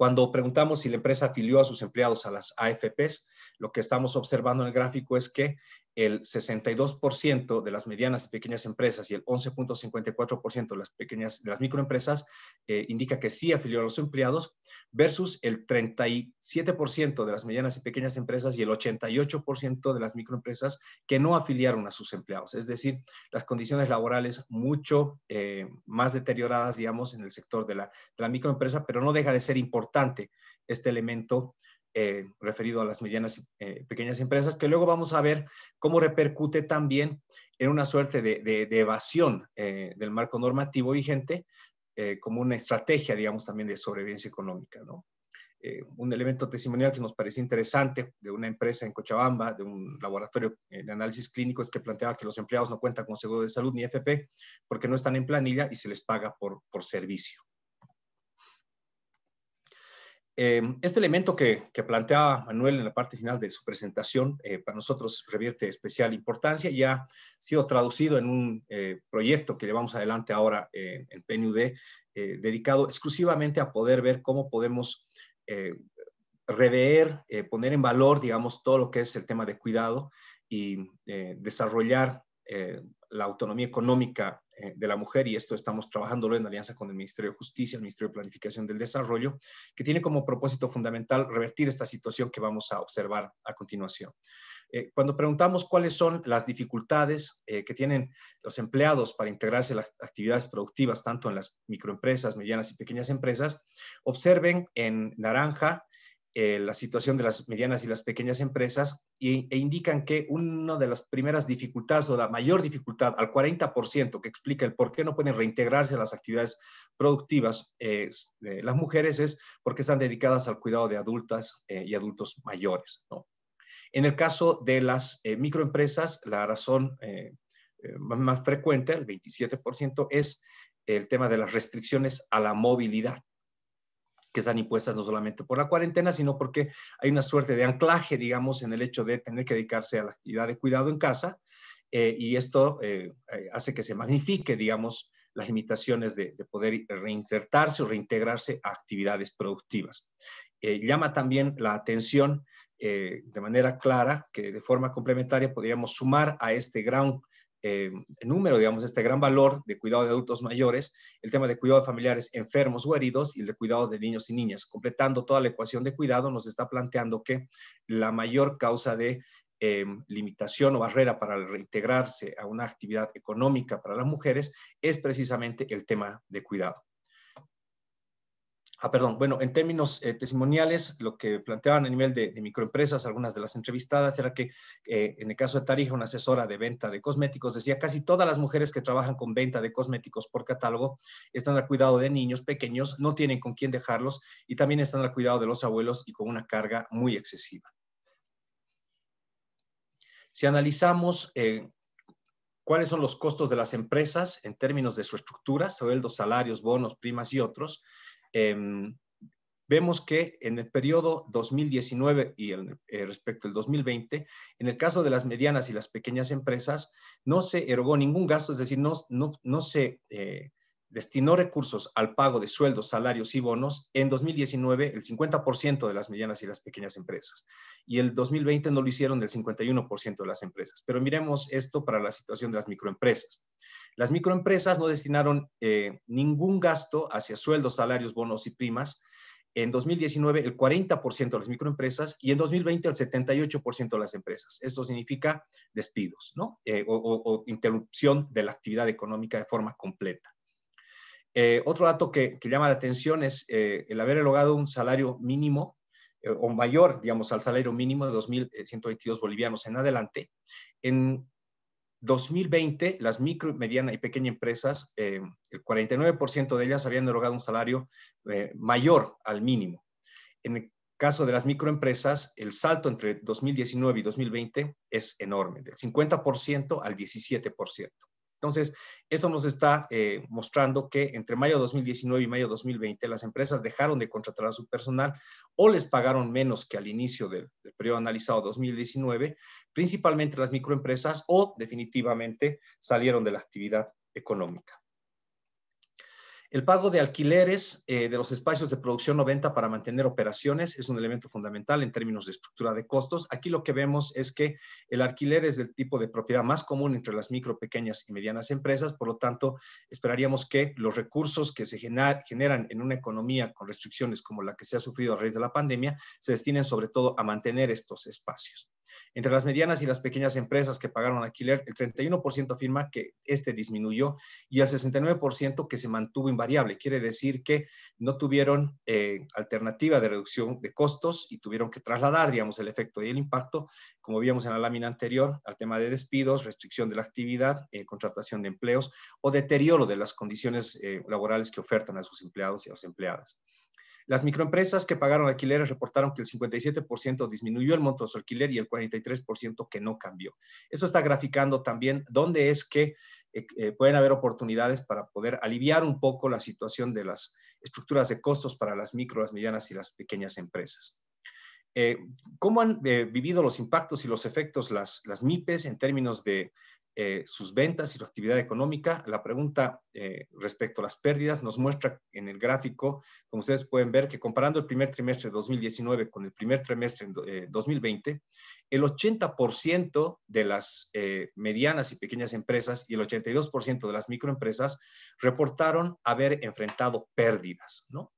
Cuando preguntamos si la empresa afilió a sus empleados a las AFPs, lo que estamos observando en el gráfico es que el 62% de las medianas y pequeñas empresas y el 11.54% de las pequeñas, de las microempresas eh, indica que sí afilió a los empleados versus el 37% de las medianas y pequeñas empresas y el 88% de las microempresas que no afiliaron a sus empleados. Es decir, las condiciones laborales mucho eh, más deterioradas, digamos, en el sector de la, de la microempresa, pero no deja de ser importante este elemento eh, referido a las medianas y eh, pequeñas empresas, que luego vamos a ver cómo repercute también en una suerte de, evasión eh, del marco normativo vigente como una estrategia, digamos, también de sobrevivencia económica. un elemento testimonial que nos parecía interesante de una empresa en Cochabamba, de un laboratorio de análisis clínico, es que planteaba que los empleados no cuentan con seguro de salud ni FP porque no están en planilla y se les paga por, por servicio. Em, este elemento que, planteaba Manuel en la parte final de su presentación eh, para nosotros revierte especial importancia y ha sido traducido en un eh, proyecto que llevamos adelante ahora eh, en PNUD, dedicado exclusivamente a poder ver cómo podemos rever, poner en valor, digamos, todo lo que es el tema de cuidado y desarrollar la autonomía económica eh, de la mujer, y esto estamos trabajándolo en alianza con el Ministerio de Justicia, el Ministerio de Planificación del Desarrollo, que tiene como propósito fundamental revertir esta situación que vamos a observar a continuación. Eh, cuando preguntamos cuáles son las dificultades eh, que tienen los empleados para integrarse en las actividades productivas, tanto en las microempresas, medianas y pequeñas empresas, observen en naranja eh, la situación de las medianas y las pequeñas empresas e indican que una de las primeras dificultades o la mayor dificultad al 40% que explica el por qué no pueden reintegrarse a las actividades productivas eh, las mujeres es porque están dedicadas al cuidado de adultas eh, y adultos mayores. En el caso de las eh, microempresas, la razón más frecuente, el 27%, es el tema de las restricciones a la movilidad que están impuestas no solamente por la cuarentena, sino porque hay una suerte de anclaje, digamos, en el hecho de tener que dedicarse a la actividad de cuidado en casa eh, y esto eh, eh, hace que se magnifique, digamos, las limitaciones de, poder reinsertarse o reintegrarse a actividades productivas. llama también la atención de manera clara que de forma complementaria podríamos sumar a este gran eh, número, digamos, este gran valor de cuidado de adultos mayores, el tema de cuidado de familiares enfermos o heridos y el de cuidado de niños y niñas. Completando toda la ecuación de cuidado, nos está planteando que la mayor causa de eh, limitación o barrera para reintegrarse a una actividad económica para las mujeres es precisamente el tema de cuidado. Ah, perdón. Bueno, en términos eh, testimoniales, lo que planteaban a nivel de, microempresas, algunas de las entrevistadas, era que eh, en el caso de Tarija, una asesora de venta de cosméticos decía, casi todas las mujeres que trabajan con venta de cosméticos por catálogo están al cuidado de niños pequeños, no tienen con quién dejarlos y también están al cuidado de los abuelos y con una carga muy excesiva. Si analizamos... Eh, cuáles son los costos de las empresas en términos de su estructura, sueldos, salarios, bonos, primas y otros, Em, vemos que en el periodo 2019 y eh, respecto al 2020, en el caso de las medianas y las pequeñas empresas, no se erogó ningún gasto, es decir, no, no, no se eh, destinó recursos al pago de sueldos, salarios y bonos, en 2019 el 50% de las medianas y las pequeñas empresas y el 2020 no lo hicieron del 51% de las empresas. Pero miremos esto para la situación de las microempresas. Las microempresas no destinaron eh, ningún gasto hacia sueldos, salarios, bonos y primas. En 2019 el 40% de las microempresas y en 2020 el 78% de las empresas. Esto significa despidos ¿no? Eh, o interrupción de la actividad económica de forma completa. Eh, otro dato que, llama la atención es eh, el haber elogado un salario mínimo eh, o mayor, digamos, al salario mínimo de 2.122 bolivianos en adelante. En 2020, las micro, mediana y pequeña empresas, el 49% de ellas habían elogado un salario mayor al mínimo. En el caso de las microempresas, el salto entre 2019 y 2020 es enorme, del 50% al 17%. Entonces, eso nos está eh, mostrando que entre mayo de 2019 y mayo de 2020 las empresas dejaron de contratar a su personal o les pagaron menos que al inicio del, del periodo analizado 2019, principalmente las microempresas o definitivamente salieron de la actividad económica. El pago de alquileres eh, de los espacios de producción 90 para mantener operaciones es un elemento fundamental en términos de estructura de costos. Aquí lo que vemos es que el alquiler es el tipo de propiedad más común entre las micro, pequeñas y medianas empresas. Por lo tanto, esperaríamos que los recursos que se generan en una economía con restricciones como la que se ha sufrido a raíz de la pandemia se destinen sobre todo a mantener estos espacios. Entre las medianas y las pequeñas empresas que pagaron alquiler, el 31% afirma que este disminuyó y el 69% que se mantuvo variable, quiere decir que no tuvieron eh, alternativa de reducción de costos y tuvieron que trasladar, digamos, el efecto y el impacto, como vimos en la lámina anterior, al tema de despidos, restricción de la actividad, eh, contratación de empleos o deterioro de las condiciones eh, laborales que ofertan a sus empleados y a sus empleadas. Las microempresas que pagaron alquileres reportaron que el 57% disminuyó el monto de su alquiler y el 43% que no cambió. Eso está graficando también dónde es que eh, eh, pueden haber oportunidades para poder aliviar un poco la situación de las estructuras de costos para las micro, las medianas y las pequeñas empresas. Eh, ¿Cómo han eh, vivido los impactos y los efectos las, MIPES en términos de eh, sus ventas y su actividad económica? La pregunta respecto a las pérdidas nos muestra en el gráfico, como ustedes pueden ver, que comparando el primer trimestre de 2019 con el primer trimestre de 2020, el 80% de las medianas y pequeñas empresas y el 82% de las microempresas reportaron haber enfrentado pérdidas, ¿no?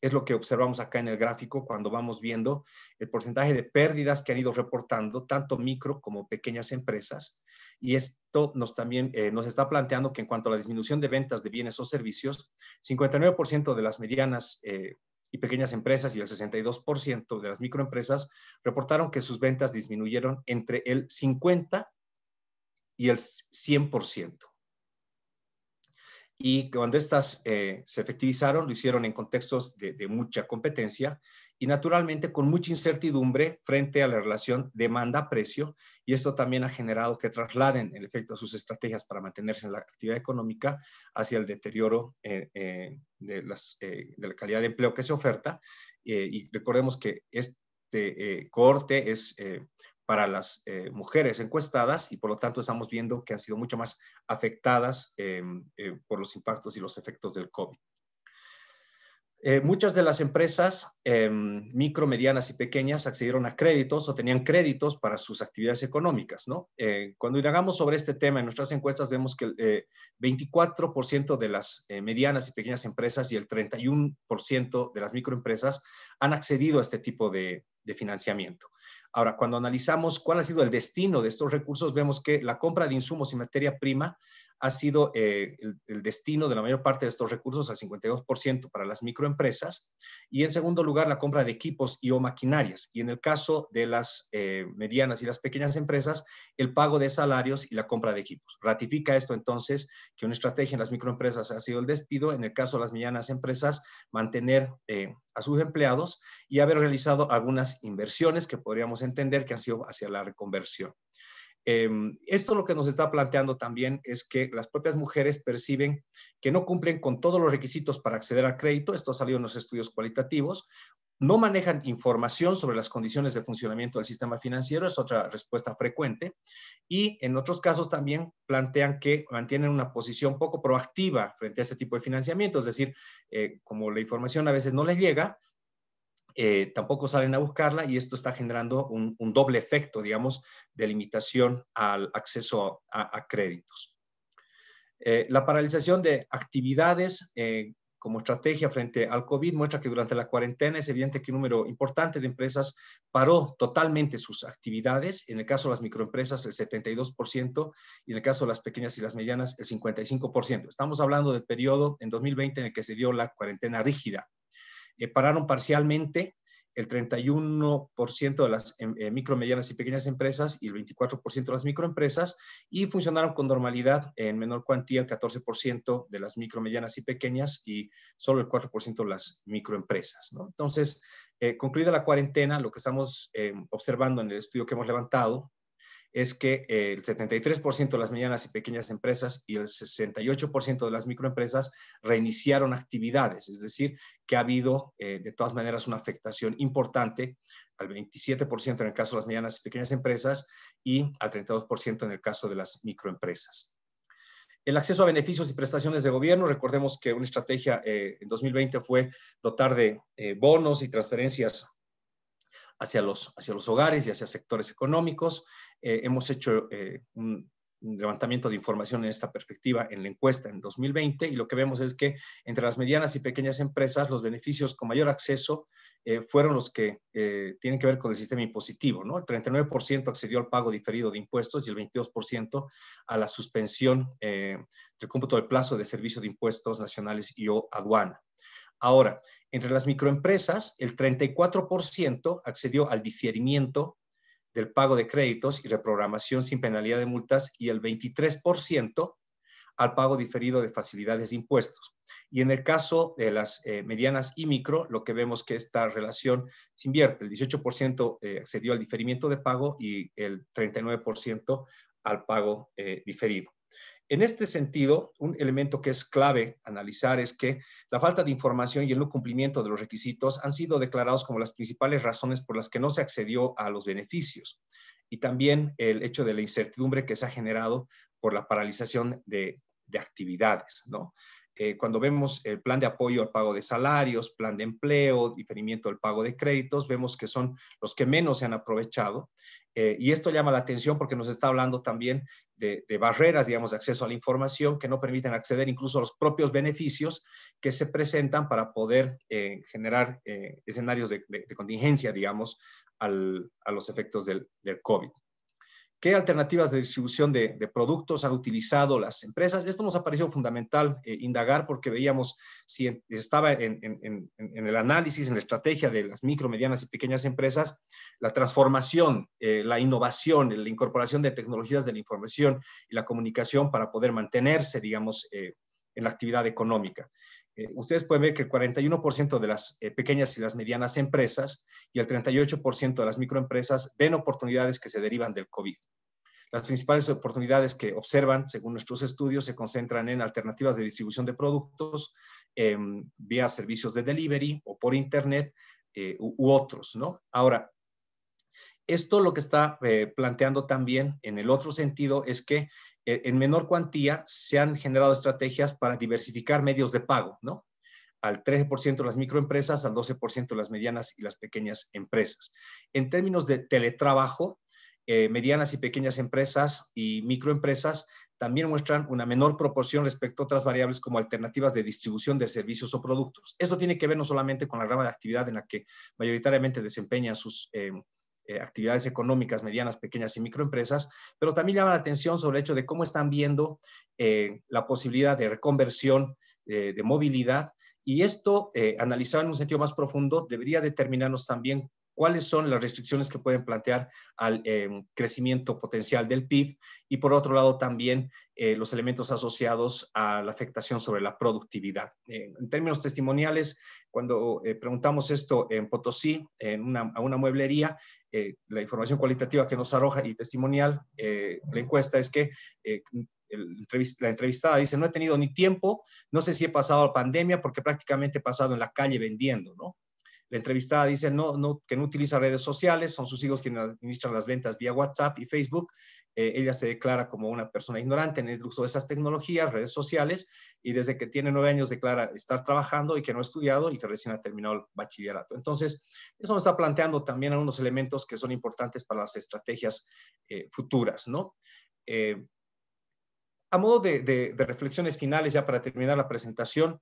es lo que observamos acá en el gráfico cuando vamos viendo el porcentaje de pérdidas que han ido reportando tanto micro como pequeñas empresas. Y esto nos también eh, nos está planteando que en cuanto a la disminución de ventas de bienes o servicios, 59% de las medianas eh, y pequeñas empresas y el 62% de las microempresas reportaron que sus ventas disminuyeron entre el 50 y el 100% y cuando estas eh, se efectivizaron, lo hicieron en contextos de, mucha competencia y naturalmente con mucha incertidumbre frente a la relación demanda-precio, y esto también ha generado que trasladen en efecto sus estrategias para mantenerse en la actividad económica hacia el deterioro eh, eh, de, las, de, la calidad de empleo que se oferta. y recordemos que este corte es para las eh, mujeres encuestadas y por lo tanto estamos viendo que han sido mucho más afectadas eh, eh, por los impactos y los efectos del COVID. muchas de las empresas micro, medianas y pequeñas accedieron a créditos o tenían créditos para sus actividades económicas. cuando indagamos sobre este tema en nuestras encuestas, vemos que el 24% de las medianas y pequeñas empresas y el 31% de las microempresas han accedido a este tipo de financiamiento. Ahora, cuando analizamos cuál ha sido el destino de estos recursos, vemos que la compra de insumos y materia prima ha sido eh, el, destino de la mayor parte de estos recursos, al 52% para las microempresas. Y en segundo lugar, la compra de equipos y o maquinarias. Y en el caso de las eh, medianas y las pequeñas empresas, el pago de salarios y la compra de equipos. Ratifica esto entonces que una estrategia en las microempresas ha sido el despido, en el caso de las medianas empresas, mantener eh, a sus empleados y haber realizado algunas inversiones que podríamos entender que han sido hacia la reconversión. Em, esto lo que nos está planteando también es que las propias mujeres perciben que no cumplen con todos los requisitos para acceder al crédito, esto ha salido en los estudios cualitativos, no manejan información sobre las condiciones de funcionamiento del sistema financiero, es otra respuesta frecuente, y en otros casos también plantean que mantienen una posición poco proactiva frente a este tipo de financiamiento, es decir, eh, como la información a veces no les llega, eh, tampoco salen a buscarla y esto está generando un, doble efecto, digamos, de limitación al acceso a, créditos. Eh, la paralización de actividades eh, como estrategia frente al COVID muestra que durante la cuarentena es evidente que un número importante de empresas paró totalmente sus actividades. En el caso de las microempresas, el 72% y en el caso de las pequeñas y las medianas, el 55%. Estamos hablando del periodo en 2020 en el que se dio la cuarentena rígida pararon parcialmente el 31% de las em, eh, micro, medianas y pequeñas empresas y el 24% de las microempresas y funcionaron con normalidad en menor cuantía el 14% de las micro, medianas y pequeñas y solo el 4% de las microempresas. Entonces, eh, concluida la cuarentena, lo que estamos em, observando en el estudio que hemos levantado es que eh, el 73% de las medianas y pequeñas empresas y el 68% de las microempresas reiniciaron actividades, es decir, que ha habido eh, de todas maneras una afectación importante al 27% en el caso de las medianas y pequeñas empresas y al 32% en el caso de las microempresas. El acceso a beneficios y prestaciones de gobierno, recordemos que una estrategia eh, en 2020 fue dotar de bonos y transferencias hacia los, hacia los hogares y hacia sectores económicos. Eh, hemos hecho eh, un, levantamiento de información en esta perspectiva en la encuesta en 2020 y lo que vemos es que entre las medianas y pequeñas empresas los beneficios con mayor acceso eh, fueron los que tienen que ver con el sistema impositivo, ¿no? El 39% accedió al pago diferido de impuestos y el 22% a la suspensión del cómputo del plazo de servicio de impuestos nacionales y o aduana. Ahora, entre las microempresas, el 34% accedió al diferimiento del pago de créditos y reprogramación sin penalidad de multas y el 23% al pago diferido de facilidades de impuestos. Y en el caso de las eh, medianas y micro, lo que vemos que esta relación se invierte. El 18% eh, accedió al diferimiento de pago y el 39% al pago eh, diferido. En este sentido, un elemento que es clave analizar es que la falta de información y el no cumplimiento de los requisitos han sido declarados como las principales razones por las que no se accedió a los beneficios y también el hecho de la incertidumbre que se ha generado por la paralización de, actividades, eh, cuando vemos el plan de apoyo al pago de salarios, plan de empleo, diferimiento del pago de créditos, vemos que son los que menos se han aprovechado eh, y esto llama la atención porque nos está hablando también de, barreras, digamos, de acceso a la información que no permiten acceder incluso a los propios beneficios que se presentan para poder eh, generar eh, escenarios de, contingencia, digamos, a los efectos del, del COVID qué alternativas de distribución de, productos han utilizado las empresas. Esto nos ha parecido fundamental eh, indagar porque veíamos si estaba en, el análisis, en la estrategia de las micro, medianas y pequeñas empresas, la transformación, eh, la innovación, la incorporación de tecnologías de la información y la comunicación para poder mantenerse, digamos, eh, en la actividad económica. Eh, ustedes pueden ver que el 41% de las eh, pequeñas y las medianas empresas y el 38% de las microempresas ven oportunidades que se derivan del COVID. Las principales oportunidades que observan, según nuestros estudios, se concentran en alternativas de distribución de productos em, vía servicios de delivery o por Internet eh, u, otros, ¿no? Ahora, esto lo que está eh, planteando también en el otro sentido es que eh, en menor cuantía se han generado estrategias para diversificar medios de pago, ¿no? al 13% las microempresas, al 12% las medianas y las pequeñas empresas. En términos de teletrabajo, eh, medianas y pequeñas empresas y microempresas también muestran una menor proporción respecto a otras variables como alternativas de distribución de servicios o productos. Esto tiene que ver no solamente con la rama de actividad en la que mayoritariamente desempeñan sus, eh, actividades económicas, medianas, pequeñas y microempresas, pero también llama la atención sobre el hecho de cómo están viendo eh, la posibilidad de reconversión, eh, de movilidad, y esto, analizado en un sentido más profundo, debería determinarnos también cuáles son las restricciones que pueden plantear al crecimiento potencial del PIB y por otro lado también los elementos asociados a la afectación sobre la productividad. en términos testimoniales, cuando preguntamos esto en Potosí, en una, a una mueblería, eh, la información cualitativa que nos arroja y testimonial eh, la encuesta es que eh, la entrevistada dice, no he tenido ni tiempo, no sé si he pasado la pandemia porque prácticamente he pasado en la calle vendiendo, ¿no? La entrevistada dice no, no, que no utiliza redes sociales, son sus hijos quienes administran las ventas vía WhatsApp y Facebook. Eh, ella se declara como una persona ignorante en el uso de esas tecnologías, redes sociales, y desde que tiene nueve años declara estar trabajando y que no ha estudiado y que recién ha terminado el bachillerato. Entonces, eso nos está planteando también algunos elementos que son importantes para las estrategias eh, futuras, ¿no? Eh, a modo de, reflexiones finales, ya para terminar la presentación,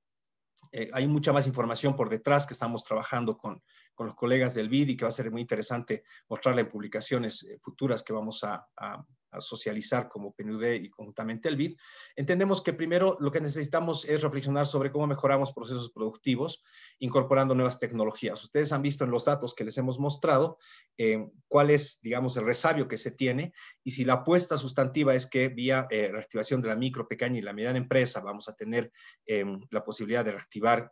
eh, hay mucha más información por detrás que estamos trabajando con, los colegas del BID y que va a ser muy interesante mostrarla en publicaciones eh, futuras que vamos a, a, a socializar como PNUD y conjuntamente el BID, entendemos que primero lo que necesitamos es reflexionar sobre cómo mejoramos procesos productivos incorporando nuevas tecnologías. Ustedes han visto en los datos que les hemos mostrado eh, cuál es, digamos, el resabio que se tiene y si la apuesta sustantiva es que vía eh, reactivación de la micro, pequeña y la mediana empresa vamos a tener eh, la posibilidad de reactivar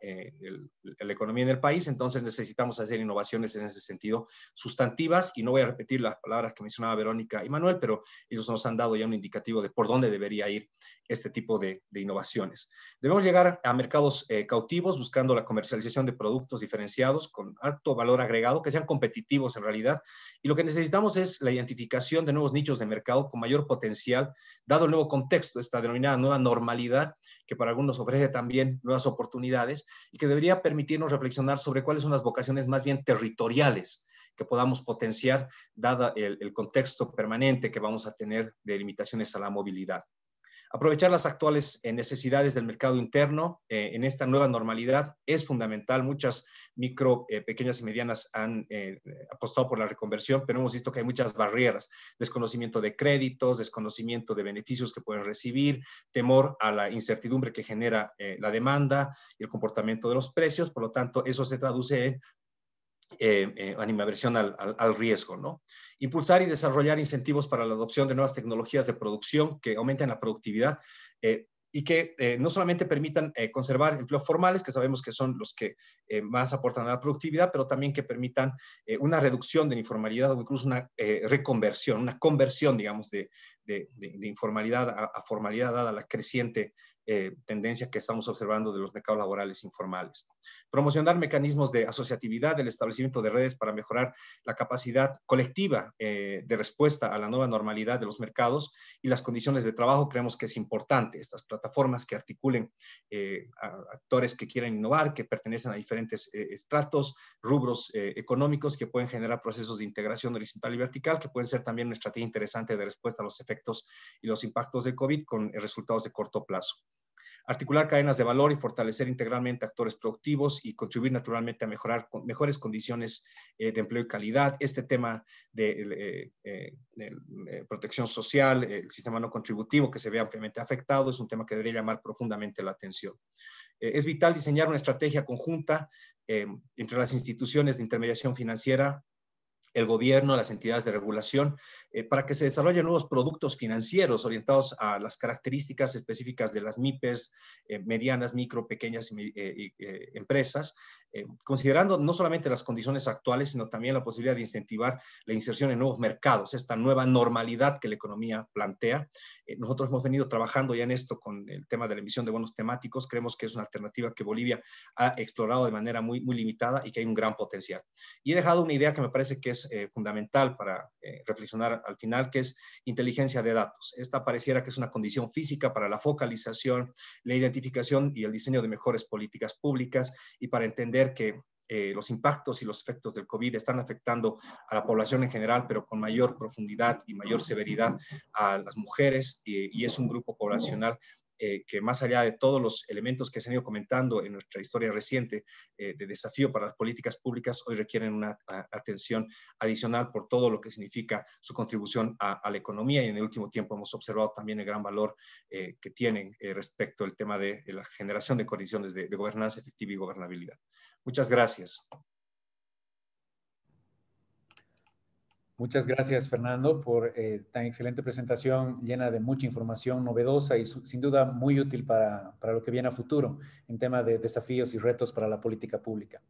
la economía en el país, entonces necesitamos hacer innovaciones en ese sentido sustantivas y no voy a repetir las palabras que mencionaba Verónica y Manuel, pero ellos nos han dado ya un indicativo de por dónde debería ir este tipo de, innovaciones. Debemos llegar a mercados eh, cautivos buscando la comercialización de productos diferenciados con alto valor agregado, que sean competitivos en realidad. Y lo que necesitamos es la identificación de nuevos nichos de mercado con mayor potencial, dado el nuevo contexto, esta denominada nueva normalidad, que para algunos ofrece también nuevas oportunidades y que debería permitirnos reflexionar sobre cuáles son las vocaciones más bien territoriales que podamos potenciar, dada el, contexto permanente que vamos a tener de limitaciones a la movilidad aprovechar las actuales eh, necesidades del mercado interno eh, en esta nueva normalidad es fundamental. Muchas micro, eh, pequeñas y medianas han apostado por la reconversión, pero hemos visto que hay muchas barreras, desconocimiento de créditos, desconocimiento de beneficios que pueden recibir, temor a la incertidumbre que genera la demanda y el comportamiento de los precios. Por lo tanto, eso se traduce en eh, eh animaversión al, riesgo, ¿no? Impulsar y desarrollar incentivos para la adopción de nuevas tecnologías de producción que aumenten la productividad eh, y que eh, no solamente permitan conservar empleos formales, que sabemos que son los que más aportan a la productividad, pero también que permitan una reducción de la informalidad o incluso una reconversión, una conversión, digamos, de, de, informalidad a, formalidad, dada la creciente eh, tendencia que estamos observando de los mercados laborales informales. Promocionar mecanismos de asociatividad, el establecimiento de redes para mejorar la capacidad colectiva eh, de respuesta a la nueva normalidad de los mercados y las condiciones de trabajo, creemos que es importante. Estas plataformas que articulen eh, actores que quieren innovar, que pertenecen a diferentes eh, estratos, rubros económicos, que pueden generar procesos de integración horizontal y vertical, que pueden ser también una estrategia interesante de respuesta a los efectos y los impactos de COVID con eh, resultados de corto plazo articular cadenas de valor y fortalecer integralmente actores productivos y contribuir naturalmente a mejorar mejores condiciones eh, de empleo y calidad. Este tema de, eh, protección social, el sistema no contributivo que se ve ampliamente afectado, es un tema que debería llamar profundamente la atención. es vital diseñar una estrategia conjunta entre las instituciones de intermediación financiera, el gobierno, las entidades de regulación, eh, para que se desarrollen nuevos productos financieros orientados a las características específicas de las MIPES, eh, medianas, micro, pequeñas y eh, empresas, considerando no solamente las condiciones actuales, sino también la posibilidad de incentivar la inserción en nuevos mercados, esta nueva normalidad que la economía plantea. nosotros hemos venido trabajando ya en esto con el tema de la emisión de bonos temáticos. Creemos que es una alternativa que Bolivia ha explorado de manera muy, muy limitada y que hay un gran potencial. Y he dejado una idea que me parece que es eh, fundamental para eh, reflexionar al final, que es inteligencia de datos. Esta pareciera que es una condición física para la focalización, la identificación y el diseño de mejores políticas públicas y para entender que eh, los impactos y los efectos del COVID están afectando a la población en general, pero con mayor profundidad y mayor severidad a las mujeres y es un grupo poblacional eh, que más allá de todos los elementos que se han ido comentando en nuestra historia reciente eh, de desafío para las políticas públicas, hoy requieren una atención adicional por todo lo que significa su contribución a, la economía y en el último tiempo hemos observado también el gran valor eh, que tienen respecto al tema de, la generación de condiciones de gobernanza efectiva y gobernabilidad. Muchas gracias. Muchas gracias, Fernando, por eh, tan excelente presentación llena de mucha información novedosa y sin duda muy útil para, lo que viene a futuro en tema de desafíos y retos para la política pública.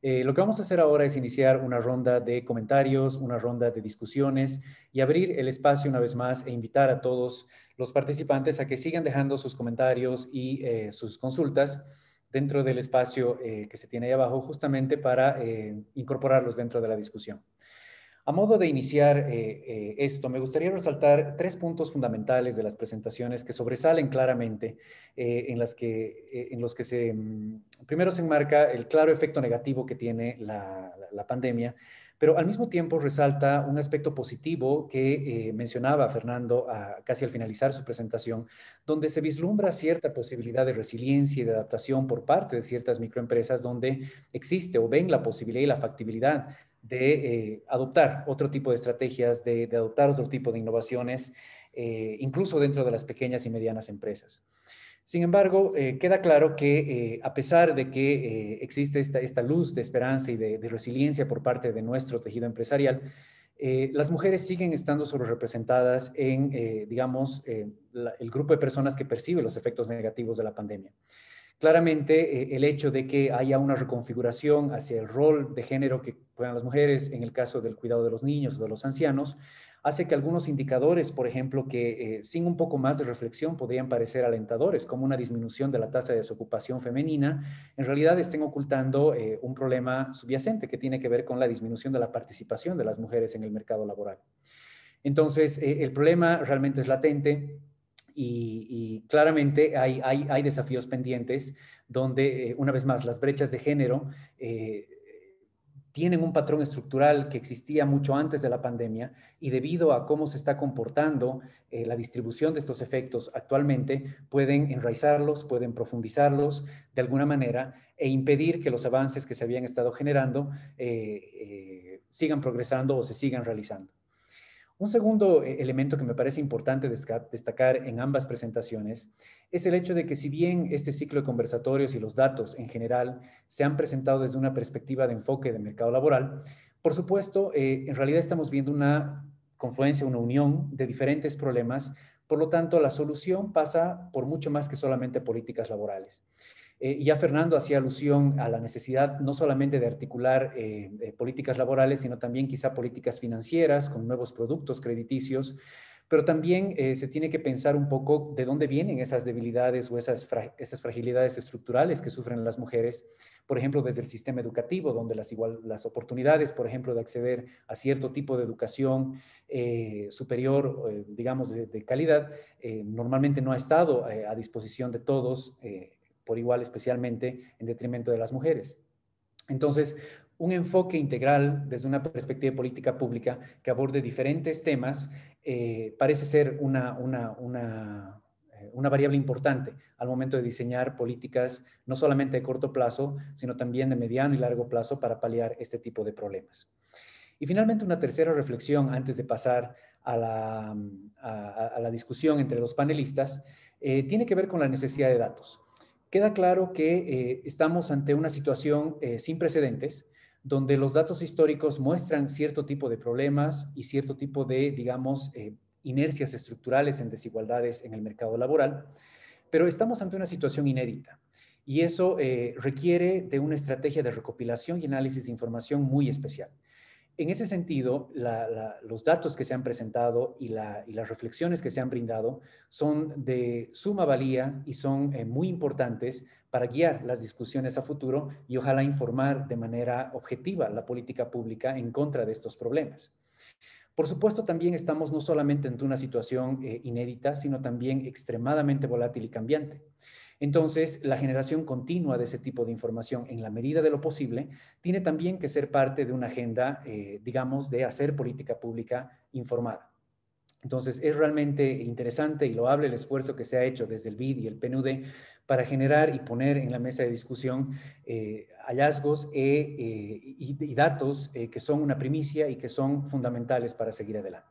Eh, lo que vamos a hacer ahora es iniciar una ronda de comentarios, una ronda de discusiones y abrir el espacio una vez más e invitar a todos los participantes a que sigan dejando sus comentarios y eh, sus consultas dentro del espacio que se tiene ahí abajo justamente para incorporarlos dentro de la discusión. A modo de iniciar eh, eh, esto, me gustaría resaltar tres puntos fundamentales de las presentaciones que sobresalen claramente, eh, en, las que, en los que se, mm, primero se enmarca el claro efecto negativo que tiene la pandemia pero al mismo tiempo resalta un aspecto positivo que eh, mencionaba Fernando ah, casi al finalizar su presentación, donde se vislumbra cierta posibilidad de resiliencia y de adaptación por parte de ciertas microempresas donde existe o ven la posibilidad y la factibilidad de eh, adoptar otro tipo de estrategias, de, adoptar otro tipo de innovaciones, eh, incluso dentro de las pequeñas y medianas empresas. Sin embargo, eh, queda claro que eh, a pesar de que eh, existe esta, luz de esperanza y de, resiliencia por parte de nuestro tejido empresarial, las mujeres siguen estando representadas en, digamos, el grupo de personas que percibe los efectos negativos de la pandemia. Claramente, el hecho de que haya una reconfiguración hacia el rol de género que juegan las mujeres en el caso del cuidado de los niños, o de los ancianos, hace que algunos indicadores, por ejemplo, que eh, sin un poco más de reflexión podrían parecer alentadores, como una disminución de la tasa de desocupación femenina, en realidad estén ocultando eh, un problema subyacente que tiene que ver con la disminución de la participación de las mujeres en el mercado laboral. Entonces, eh, el problema realmente es latente. Y, claramente hay, hay, desafíos pendientes donde, una vez más, las brechas de género tienen un patrón estructural que existía mucho antes de la pandemia y debido a cómo se está comportando eh, la distribución de estos efectos actualmente, pueden enraizarlos, pueden profundizarlos de alguna manera e impedir que los avances que se habían estado generando eh, eh, sigan progresando o se sigan realizando. Un segundo eh, elemento que me parece importante destacar en ambas presentaciones es el hecho de que si bien este ciclo de conversatorios y los datos en general se han presentado desde una perspectiva de enfoque de mercado laboral, por supuesto, eh, en realidad estamos viendo una confluencia, una unión de diferentes problemas, por lo tanto, la solución pasa por mucho más que solamente políticas laborales. Eh, ya Fernando hacía alusión a la necesidad no solamente de articular eh, eh, políticas laborales, sino también quizá políticas financieras con nuevos productos crediticios, pero también se tiene que pensar un poco de dónde vienen esas debilidades o esas, fragilidades estructurales que sufren las mujeres, por ejemplo, desde el sistema educativo, donde las, igual, las oportunidades, por ejemplo, de acceder a cierto tipo de educación superior, digamos, de, de calidad, normalmente no ha estado a disposición de todos por igual especialmente en detrimento de las mujeres. Entonces, un enfoque integral desde una perspectiva de política pública que aborde diferentes temas eh, parece ser eh, una, variable importante al momento de diseñar políticas no solamente de corto plazo, sino también de mediano y largo plazo para paliar este tipo de problemas. Y finalmente una tercera reflexión antes de pasar a la, discusión entre los panelistas eh, tiene que ver con la necesidad de datos queda claro que eh, estamos ante una situación eh, sin precedentes, donde los datos históricos muestran cierto tipo de problemas y cierto tipo de, digamos, eh, inercias estructurales en desigualdades en el mercado laboral, pero estamos ante una situación inédita y eso requiere de una estrategia de recopilación y análisis de información muy especial en ese sentido, los datos que se han presentado y, las reflexiones que se han brindado son de suma valía y son eh, muy importantes para guiar las discusiones a futuro y ojalá informar de manera objetiva la política pública en contra de estos problemas. Por supuesto, también estamos no solamente ante una situación eh, inédita, sino también extremadamente volátil y cambiante. Entonces, la generación continua de ese tipo de información, en la medida de lo posible, tiene también que ser parte de una agenda, eh, digamos, de hacer política pública informada. Entonces, es realmente interesante y loable el esfuerzo que se ha hecho desde el BID y el PNUD para generar y poner en la mesa de discusión eh, hallazgos eh, y, datos que son una primicia y que son fundamentales para seguir adelante.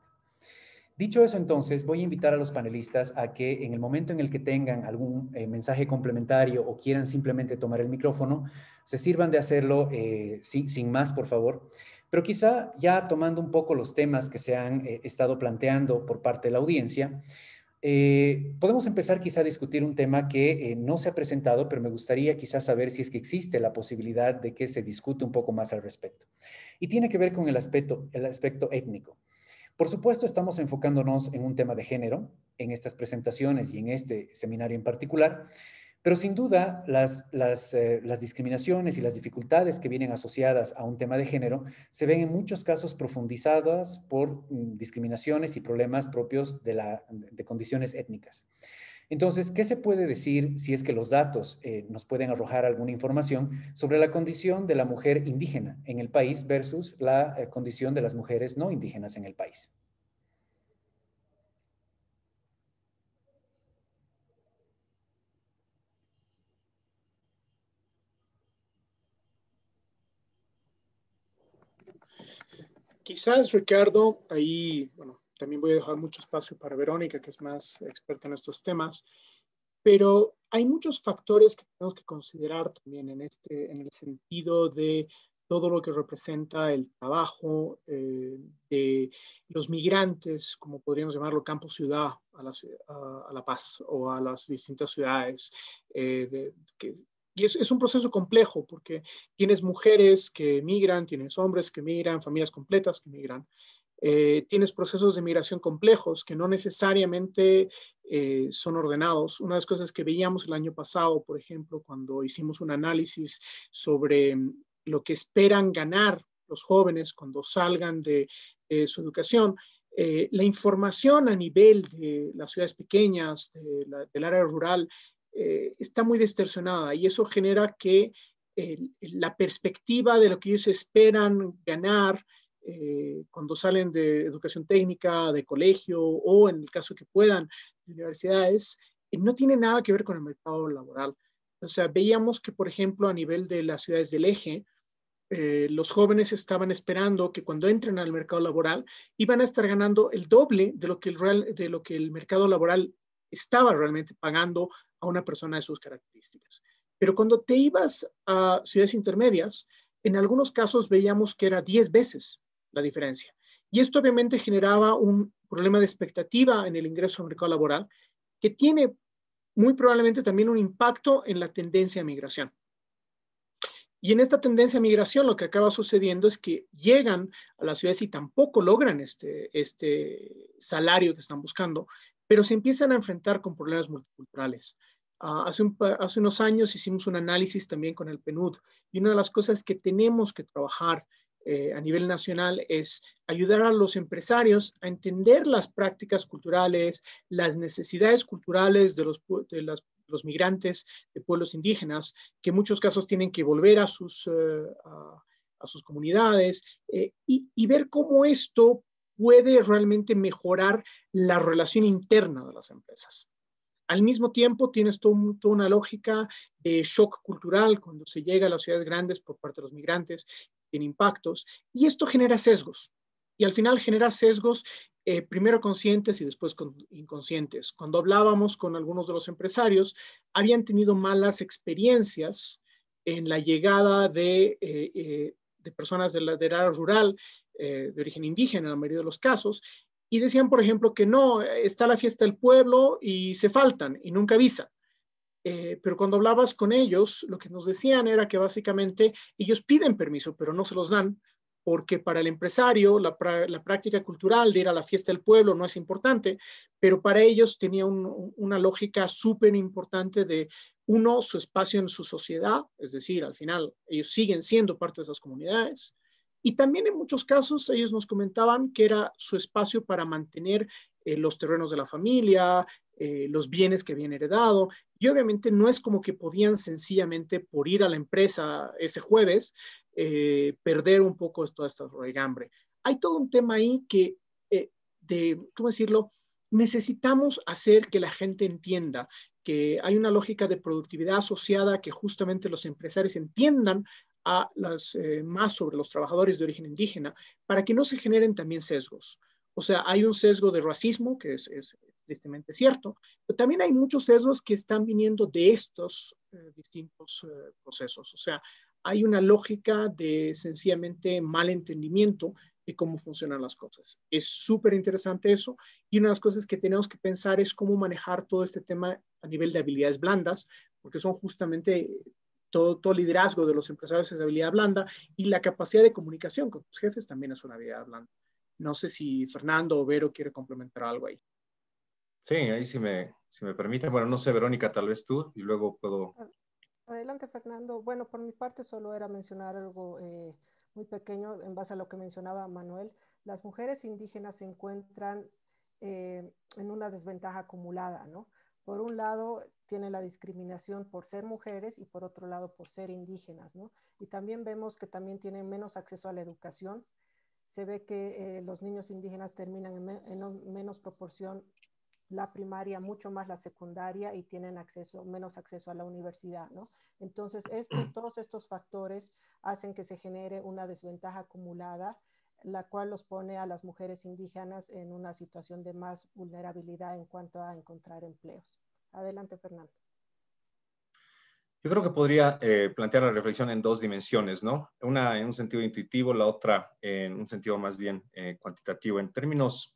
Dicho eso, entonces, voy a invitar a los panelistas a que en el momento en el que tengan algún eh, mensaje complementario o quieran simplemente tomar el micrófono, se sirvan de hacerlo eh, sin, más, por favor. Pero quizá ya tomando un poco los temas que se han eh, estado planteando por parte de la audiencia, podemos empezar quizá a discutir un tema que no se ha presentado, pero me gustaría quizá saber si es que existe la posibilidad de que se discute un poco más al respecto. Y tiene que ver con el aspecto étnico. Por supuesto, estamos enfocándonos en un tema de género en estas presentaciones y en este seminario en particular, pero sin duda las, eh, discriminaciones y las dificultades que vienen asociadas a un tema de género se ven en muchos casos profundizadas por mm, discriminaciones y problemas propios de condiciones étnicas. Entonces, ¿qué se puede decir si es que los datos eh, nos pueden arrojar alguna información sobre la condición de la mujer indígena en el país versus la eh, condición de las mujeres no indígenas en el país? Quizás, Ricardo, ahí, bueno, también voy a dejar mucho espacio para Verónica, que es más experta en estos temas, pero hay muchos factores que tenemos que considerar también en, este, en el sentido de todo lo que representa el trabajo eh, de los migrantes, como podríamos llamarlo campo-ciudad, a, La Paz o a las distintas ciudades. Eh, que, y es, es, un proceso complejo porque tienes mujeres que migran, tienes hombres que migran, familias completas que migran. Eh, tienes procesos de migración complejos que no necesariamente eh, son ordenados. Una de las cosas que veíamos el año pasado, por ejemplo, cuando hicimos un análisis sobre mm, lo que esperan ganar los jóvenes cuando salgan de, su educación, eh, la información a nivel de las ciudades pequeñas, del área rural, está muy distorsionada y eso genera que la perspectiva de lo que ellos esperan ganar eh, cuando salen de educación técnica, de colegio o en el caso que puedan, de universidades, eh, no tiene nada que ver con el mercado laboral. O sea, veíamos que, por ejemplo, a nivel de las ciudades del eje, eh, los jóvenes estaban esperando que cuando entren al mercado laboral iban a estar ganando el doble de lo que el, de lo que el mercado laboral estaba realmente pagando a una persona de sus características. Pero cuando te ibas a ciudades intermedias, en algunos casos veíamos que era 10 veces la diferencia. Y esto obviamente generaba un problema de expectativa en el ingreso al mercado laboral que tiene muy probablemente también un impacto en la tendencia de migración. Y en esta tendencia de migración lo que acaba sucediendo es que llegan a las ciudades y tampoco logran este, este salario que están buscando, pero se empiezan a enfrentar con problemas multiculturales. Ah, hace, hace unos años hicimos un análisis también con el PNUD y una de las cosas que tenemos que trabajar eh, a nivel nacional es ayudar a los empresarios a entender las prácticas culturales, las necesidades culturales de los, los migrantes de pueblos indígenas, que en muchos casos tienen que volver a sus, eh, a, sus comunidades, eh, y, y ver cómo esto puede realmente mejorar la relación interna de las empresas. Al mismo tiempo, tienes toda una lógica de shock cultural cuando se llega a las ciudades grandes por parte de los migrantes impactos, y esto genera sesgos. Y al final genera sesgos eh, primero conscientes y después inconscientes. Cuando hablábamos con algunos de los empresarios, habían tenido malas experiencias en la llegada de, eh, eh de personas la, de área rural, eh, de origen indígena en la mayoría de los casos, y decían, por ejemplo, que no, está la fiesta del pueblo y se faltan y nunca avisan. Eh, pero cuando hablabas con ellos, lo que nos decían era que básicamente ellos piden permiso, pero no se los dan, porque para el empresario la, práctica cultural de ir a la fiesta del pueblo no es importante, pero para ellos tenía una lógica súper importante de, uno, su espacio en su sociedad, es decir, al final ellos siguen siendo parte de esas comunidades, y también en muchos casos ellos nos comentaban que era su espacio para mantener eh, los terrenos de la familia, eh, los bienes que habían heredado. Y obviamente no es como que podían sencillamente por ir a la empresa ese jueves eh, perder un poco toda esta regambre. Hay todo un tema ahí que, eh, de, ¿cómo decirlo? Necesitamos hacer que la gente entienda que hay una lógica de productividad asociada que justamente los empresarios entiendan a las, más sobre los trabajadores de origen indígena para que no se generen también sesgos. O sea, hay un sesgo de racismo, que es tristemente cierto, pero también hay muchos sesgos que están viniendo de estos eh, distintos eh, procesos. O sea, hay una lógica de sencillamente mal entendimiento de cómo funcionan las cosas. Es súper interesante eso y una de las cosas que tenemos que pensar es cómo manejar todo este tema a nivel de habilidades blandas, porque son justamente todo, todo, liderazgo de los empresarios es habilidad blanda y la capacidad de comunicación con los jefes también es una habilidad blanda. No sé si Fernando o Vero quiere complementar algo ahí. Sí, ahí sí me, si me permiten. Bueno, no sé, Verónica, tal vez tú y luego puedo. Adelante, Fernando. Bueno, por mi parte solo era mencionar algo eh, muy pequeño en base a lo que mencionaba Manuel. Las mujeres indígenas se encuentran eh, en una desventaja acumulada, ¿no? Por un lado, tienen la discriminación por ser mujeres y por otro lado, por ser indígenas, ¿no? Y también vemos que también tienen menos acceso a la educación. Se ve que eh, los niños indígenas terminan en menos proporción la primaria, mucho más la secundaria y tienen acceso, menos acceso a la universidad, Entonces, [CLEARS THROAT] todos estos factores hacen que se genere una desventaja acumulada, la cual los pone a las mujeres indígenas en una situación de más vulnerabilidad en cuanto a encontrar empleos. Adelante, Fernando. Yo creo que podría eh, plantear la reflexión en dos dimensiones, Una en un sentido intuitivo, la otra en un sentido más bien eh, cuantitativo. En términos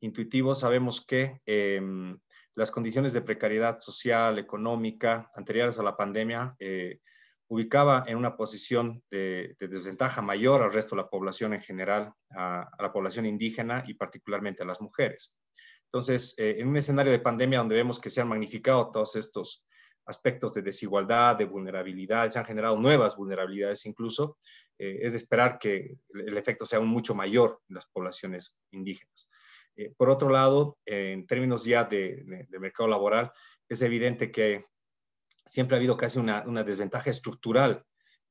intuitivos sabemos que em, las condiciones de precariedad social, económica, anteriores a la pandemia, eh, ubicaba en una posición de, desventaja mayor al resto de la población en general, a, la población indígena y particularmente a las mujeres. Entonces, eh, en un escenario de pandemia donde vemos que se han magnificado todos estos aspectos de desigualdad, de vulnerabilidad, se han generado nuevas vulnerabilidades incluso, eh, es de esperar que el efecto sea aún mucho mayor en las poblaciones indígenas. Eh, por otro lado, eh, en términos ya de, mercado laboral, es evidente que siempre ha habido casi una, desventaja estructural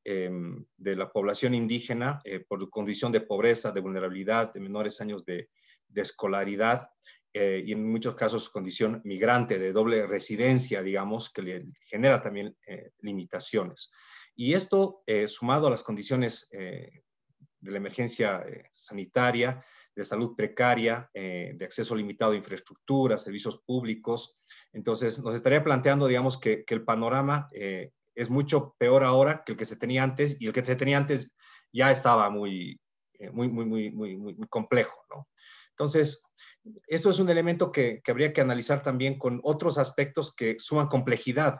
eh, de la población indígena por condición de pobreza, de vulnerabilidad, de menores años de, de escolaridad y en muchos casos condición migrante, de doble residencia, digamos, que le genera también limitaciones. Y esto, sumado a las condiciones de la emergencia sanitaria, de salud precaria, eh, de acceso limitado a infraestructura, servicios públicos. Entonces, nos estaría planteando, digamos, que, el panorama eh, es mucho peor ahora que el que se tenía antes y el que se tenía antes ya estaba muy, eh, muy, muy, muy, muy, complejo, Entonces, esto es un elemento que, habría que analizar también con otros aspectos que suman complejidad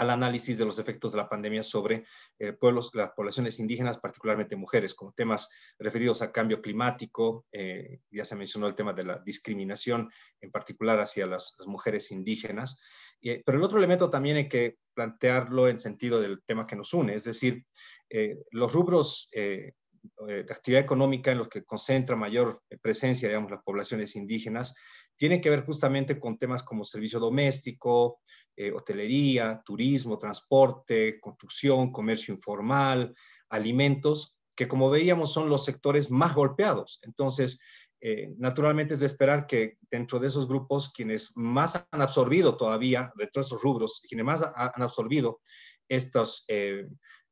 al análisis de los efectos de la pandemia sobre eh, pueblos, las poblaciones indígenas, particularmente mujeres, con temas referidos a cambio climático, eh, ya se mencionó el tema de la discriminación, en particular hacia las, mujeres indígenas. Eh, pero el otro elemento también hay que plantearlo en sentido del tema que nos une, es decir, los rubros eh, de actividad económica en los que concentra mayor eh, presencia, digamos, las poblaciones indígenas, tiene que ver justamente con temas como servicio doméstico, eh, hotelería, turismo, transporte, construcción, comercio informal, alimentos, que como veíamos son los sectores más golpeados. Entonces, naturalmente es de esperar que dentro de esos grupos, quienes más han absorbido todavía, dentro de esos rubros, quienes más han absorbido estos,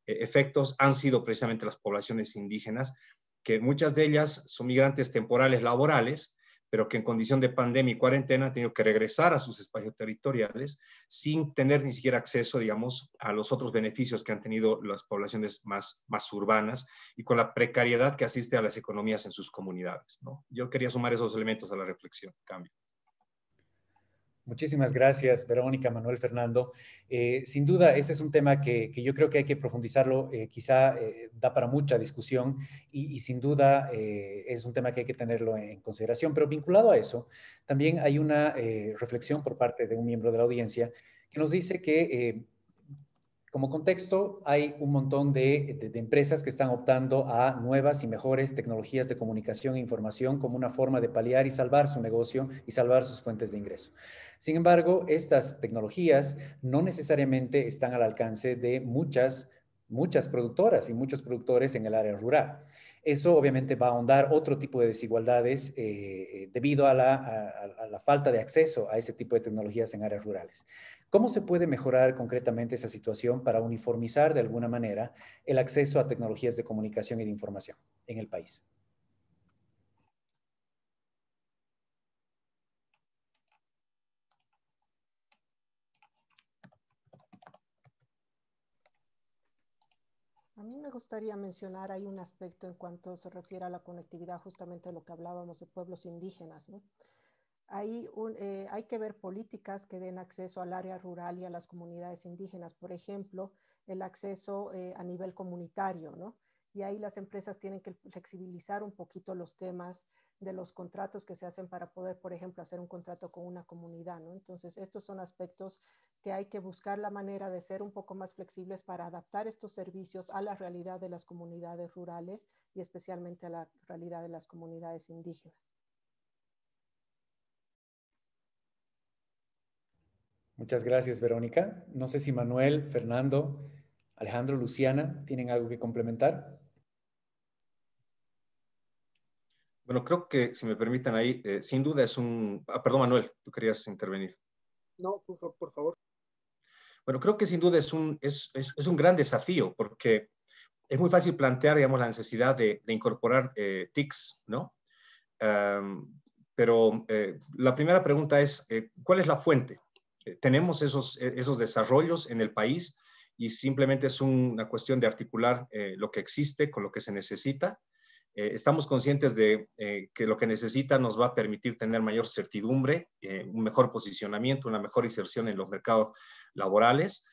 e-, efectos han sido precisamente las poblaciones indígenas, que muchas de ellas son migrantes temporales laborales, pero que en condición de pandemia y cuarentena han tenido que regresar a sus espacios territoriales sin tener ni siquiera acceso, digamos, a los otros beneficios que han tenido las poblaciones más, más urbanas y con la precariedad que asiste a las economías en sus comunidades. Yo quería sumar esos elementos a la reflexión, cambio. Muchísimas gracias, Verónica, Manuel, Fernando. Eh, sin duda, ese es un tema que, yo creo que hay que profundizarlo. Eh, quizá eh, da para mucha discusión y, sin duda es un tema que hay que tenerlo en consideración. Pero vinculado a eso, también hay una reflexión por parte de un miembro de la audiencia que nos dice que como contexto, hay un montón de, de, empresas que están optando a nuevas y mejores tecnologías de comunicación e información como una forma de paliar y salvar su negocio y salvar sus fuentes de ingreso. Sin embargo, estas tecnologías no necesariamente están al alcance de muchas productoras y muchos productores en el área rural. Eso obviamente va a ahondar otro tipo de desigualdades eh, eh, debido a la, falta de acceso a ese tipo de tecnologías en áreas rurales. ¿Cómo se puede mejorar concretamente esa situación para uniformizar de alguna manera el acceso a tecnologías de comunicación y de información en el país? mí me gustaría mencionar, hay un aspecto en cuanto se refiere a la conectividad, justamente lo que hablábamos de pueblos indígenas, ¿no? Hay, eh, hay, que ver políticas que den acceso al área rural y a las comunidades indígenas, por ejemplo, el acceso eh, a nivel comunitario, ¿no? Y ahí las empresas tienen que flexibilizar un poquito los temas de los contratos que se hacen para poder, por ejemplo, hacer un contrato con una comunidad, ¿no? Entonces, estos son aspectos que hay que buscar la manera de ser un poco más flexibles para adaptar estos servicios a la realidad de las comunidades rurales y especialmente a la realidad de las comunidades indígenas. Muchas gracias, Verónica. No sé si Manuel, Fernando, Alejandro, Luciana, ¿tienen algo que complementar? Bueno, creo que, si me permiten ahí, eh, sin duda es un... Ah, perdón, Manuel, tú querías intervenir. No, por, por favor. Bueno, creo que sin duda es un, gran desafío porque es muy fácil plantear, la necesidad de, incorporar eh, TICs, ¿no? pero eh, la primera pregunta es, eh, ¿cuál es la fuente? ¿Tenemos esos, desarrollos en el país y simplemente es una cuestión de articular lo que existe con lo que se necesita? Eh, estamos conscientes de eh, que lo que necesita nos va a permitir tener mayor certidumbre, eh, un mejor posicionamiento, una mejor inserción en los mercados laborales.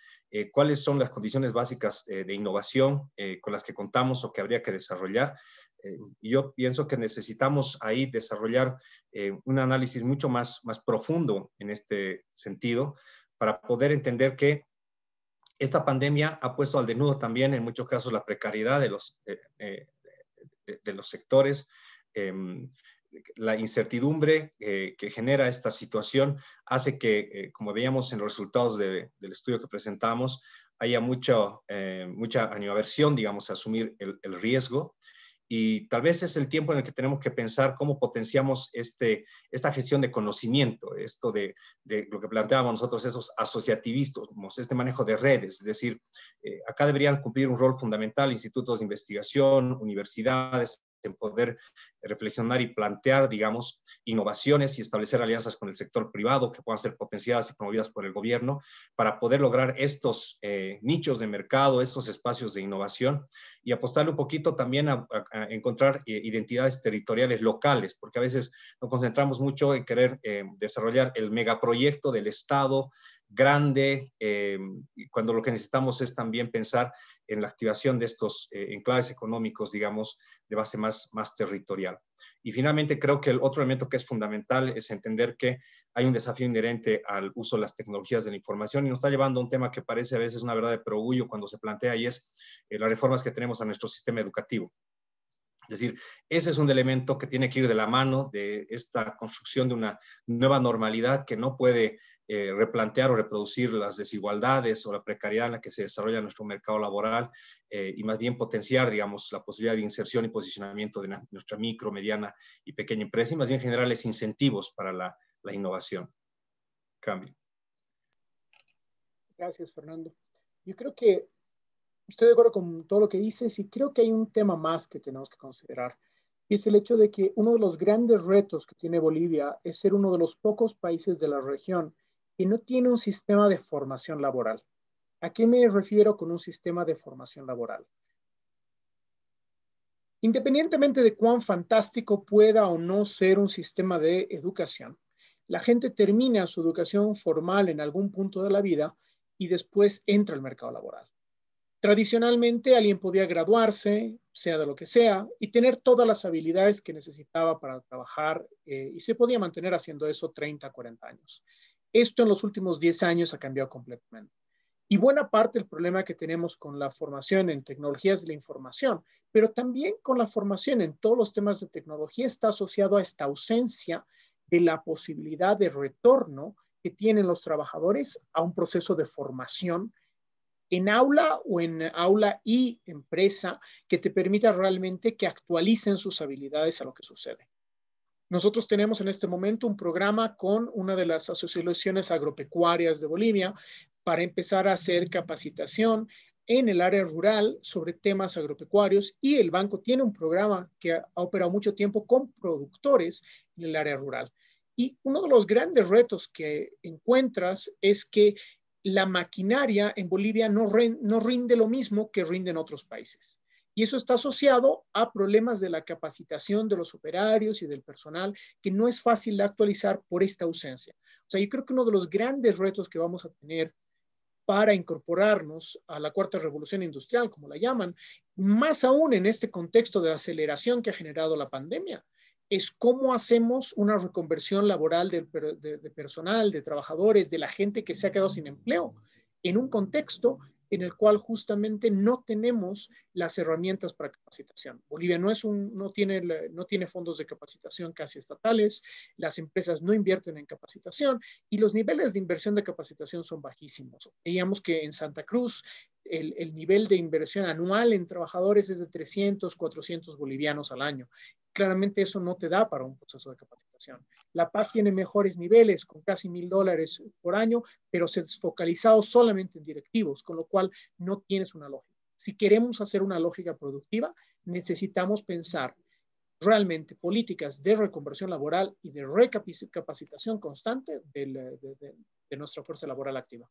cuáles son las condiciones básicas de innovación con las que contamos o que habría que desarrollar. yo pienso que necesitamos ahí desarrollar un análisis mucho más, más profundo en este sentido para poder entender que esta pandemia ha puesto al desnudo también en muchos casos la precariedad de los de, los sectores, em, la incertidumbre eh, que genera esta situación hace que, eh, como veíamos en los resultados del estudio que presentamos, haya mucho, eh, mucha animaversión, digamos, a asumir el, el riesgo y tal vez es el tiempo en el que tenemos que pensar cómo potenciamos este, esta gestión de conocimiento, esto de, lo que planteábamos nosotros, esos asociativistas, este manejo de redes, es decir, eh, acá deberían cumplir un rol fundamental institutos de investigación, universidades, en poder reflexionar y plantear, digamos, innovaciones y establecer alianzas con el sector privado que puedan ser potenciadas y promovidas por el gobierno para poder lograr estos eh, nichos de mercado, estos espacios de innovación y apostarle un poquito también a, encontrar eh, identidades territoriales locales, porque a veces nos concentramos mucho en querer eh, desarrollar el megaproyecto del Estado, grande, eh, cuando lo que necesitamos es también pensar en la activación de estos eh, enclaves económicos, digamos, de base más, más territorial. Y finalmente, creo que el otro elemento que es fundamental es entender que hay un desafío inherente al uso de las tecnologías de la información y nos está llevando a un tema que parece a veces una verdad de perogullo cuando se plantea y es eh, las reformas que tenemos a nuestro sistema educativo. Es decir, ese es un elemento que tiene que ir de la mano de esta construcción de una nueva normalidad que no puede eh, replantear o reproducir las desigualdades o la precariedad en la que se desarrolla nuestro mercado laboral eh, y más bien potenciar, digamos, la posibilidad de inserción y posicionamiento de nuestra micro, mediana y pequeña empresa y más bien generarles incentivos para la innovación. Cambio. Gracias, Fernando. Yo creo que estoy de acuerdo con todo lo que dices y creo que hay un tema más que tenemos que considerar. Y es el hecho de que uno de los grandes retos que tiene Bolivia es ser uno de los pocos países de la región que no tiene un sistema de formación laboral. ¿A qué me refiero con un sistema de formación laboral? Independientemente de cuán fantástico pueda o no ser un sistema de educación, la gente termina su educación formal en algún punto de la vida y después entra al mercado laboral. Tradicionalmente alguien podía graduarse, sea de lo que sea, y tener todas las habilidades que necesitaba para trabajar eh, y se podía mantener haciendo eso 30, 40 años. Esto en los últimos 10 años ha cambiado completamente. Y buena parte del problema que tenemos con la formación en tecnologías de la información, pero también con la formación en todos los temas de tecnología está asociado a esta ausencia de la posibilidad de retorno que tienen los trabajadores a un proceso de formación en aula o en aula y empresa que te permita realmente que actualicen sus habilidades a lo que sucede. Nosotros tenemos en este momento un programa con una de las asociaciones agropecuarias de Bolivia para empezar a hacer capacitación en el área rural sobre temas agropecuarios y el banco tiene un programa que ha operado mucho tiempo con productores en el área rural. Y uno de los grandes retos que encuentras es que la maquinaria en Bolivia no, rinde lo mismo que rinden otros países. Y eso está asociado a problemas de la capacitación de los operarios y del personal, que no es fácil de actualizar por esta ausencia. O sea, yo creo que uno de los grandes retos que vamos a tener para incorporarnos a la cuarta revolución industrial, como la llaman, más aún en este contexto de aceleración que ha generado la pandemia, es cómo hacemos una reconversión laboral de, personal, de trabajadores, de la gente que se ha quedado sin empleo, en un contexto en el cual justamente no tenemos las herramientas para capacitación. Bolivia no, es un, no, tiene, no tiene fondos de capacitación casi estatales, las empresas no invierten en capacitación y los niveles de inversión de capacitación son bajísimos. Veíamos que en Santa Cruz el, el, nivel de inversión anual en trabajadores es de 300, 400 bolivianos al año claramente eso no te da para un proceso de capacitación. La Paz tiene mejores niveles, con casi mil dólares por año, pero se focalizado solamente en directivos, con lo cual no tienes una lógica. Si queremos hacer una lógica productiva, necesitamos pensar realmente políticas de reconversión laboral y de recapacitación constante eh, de nuestra fuerza laboral activa.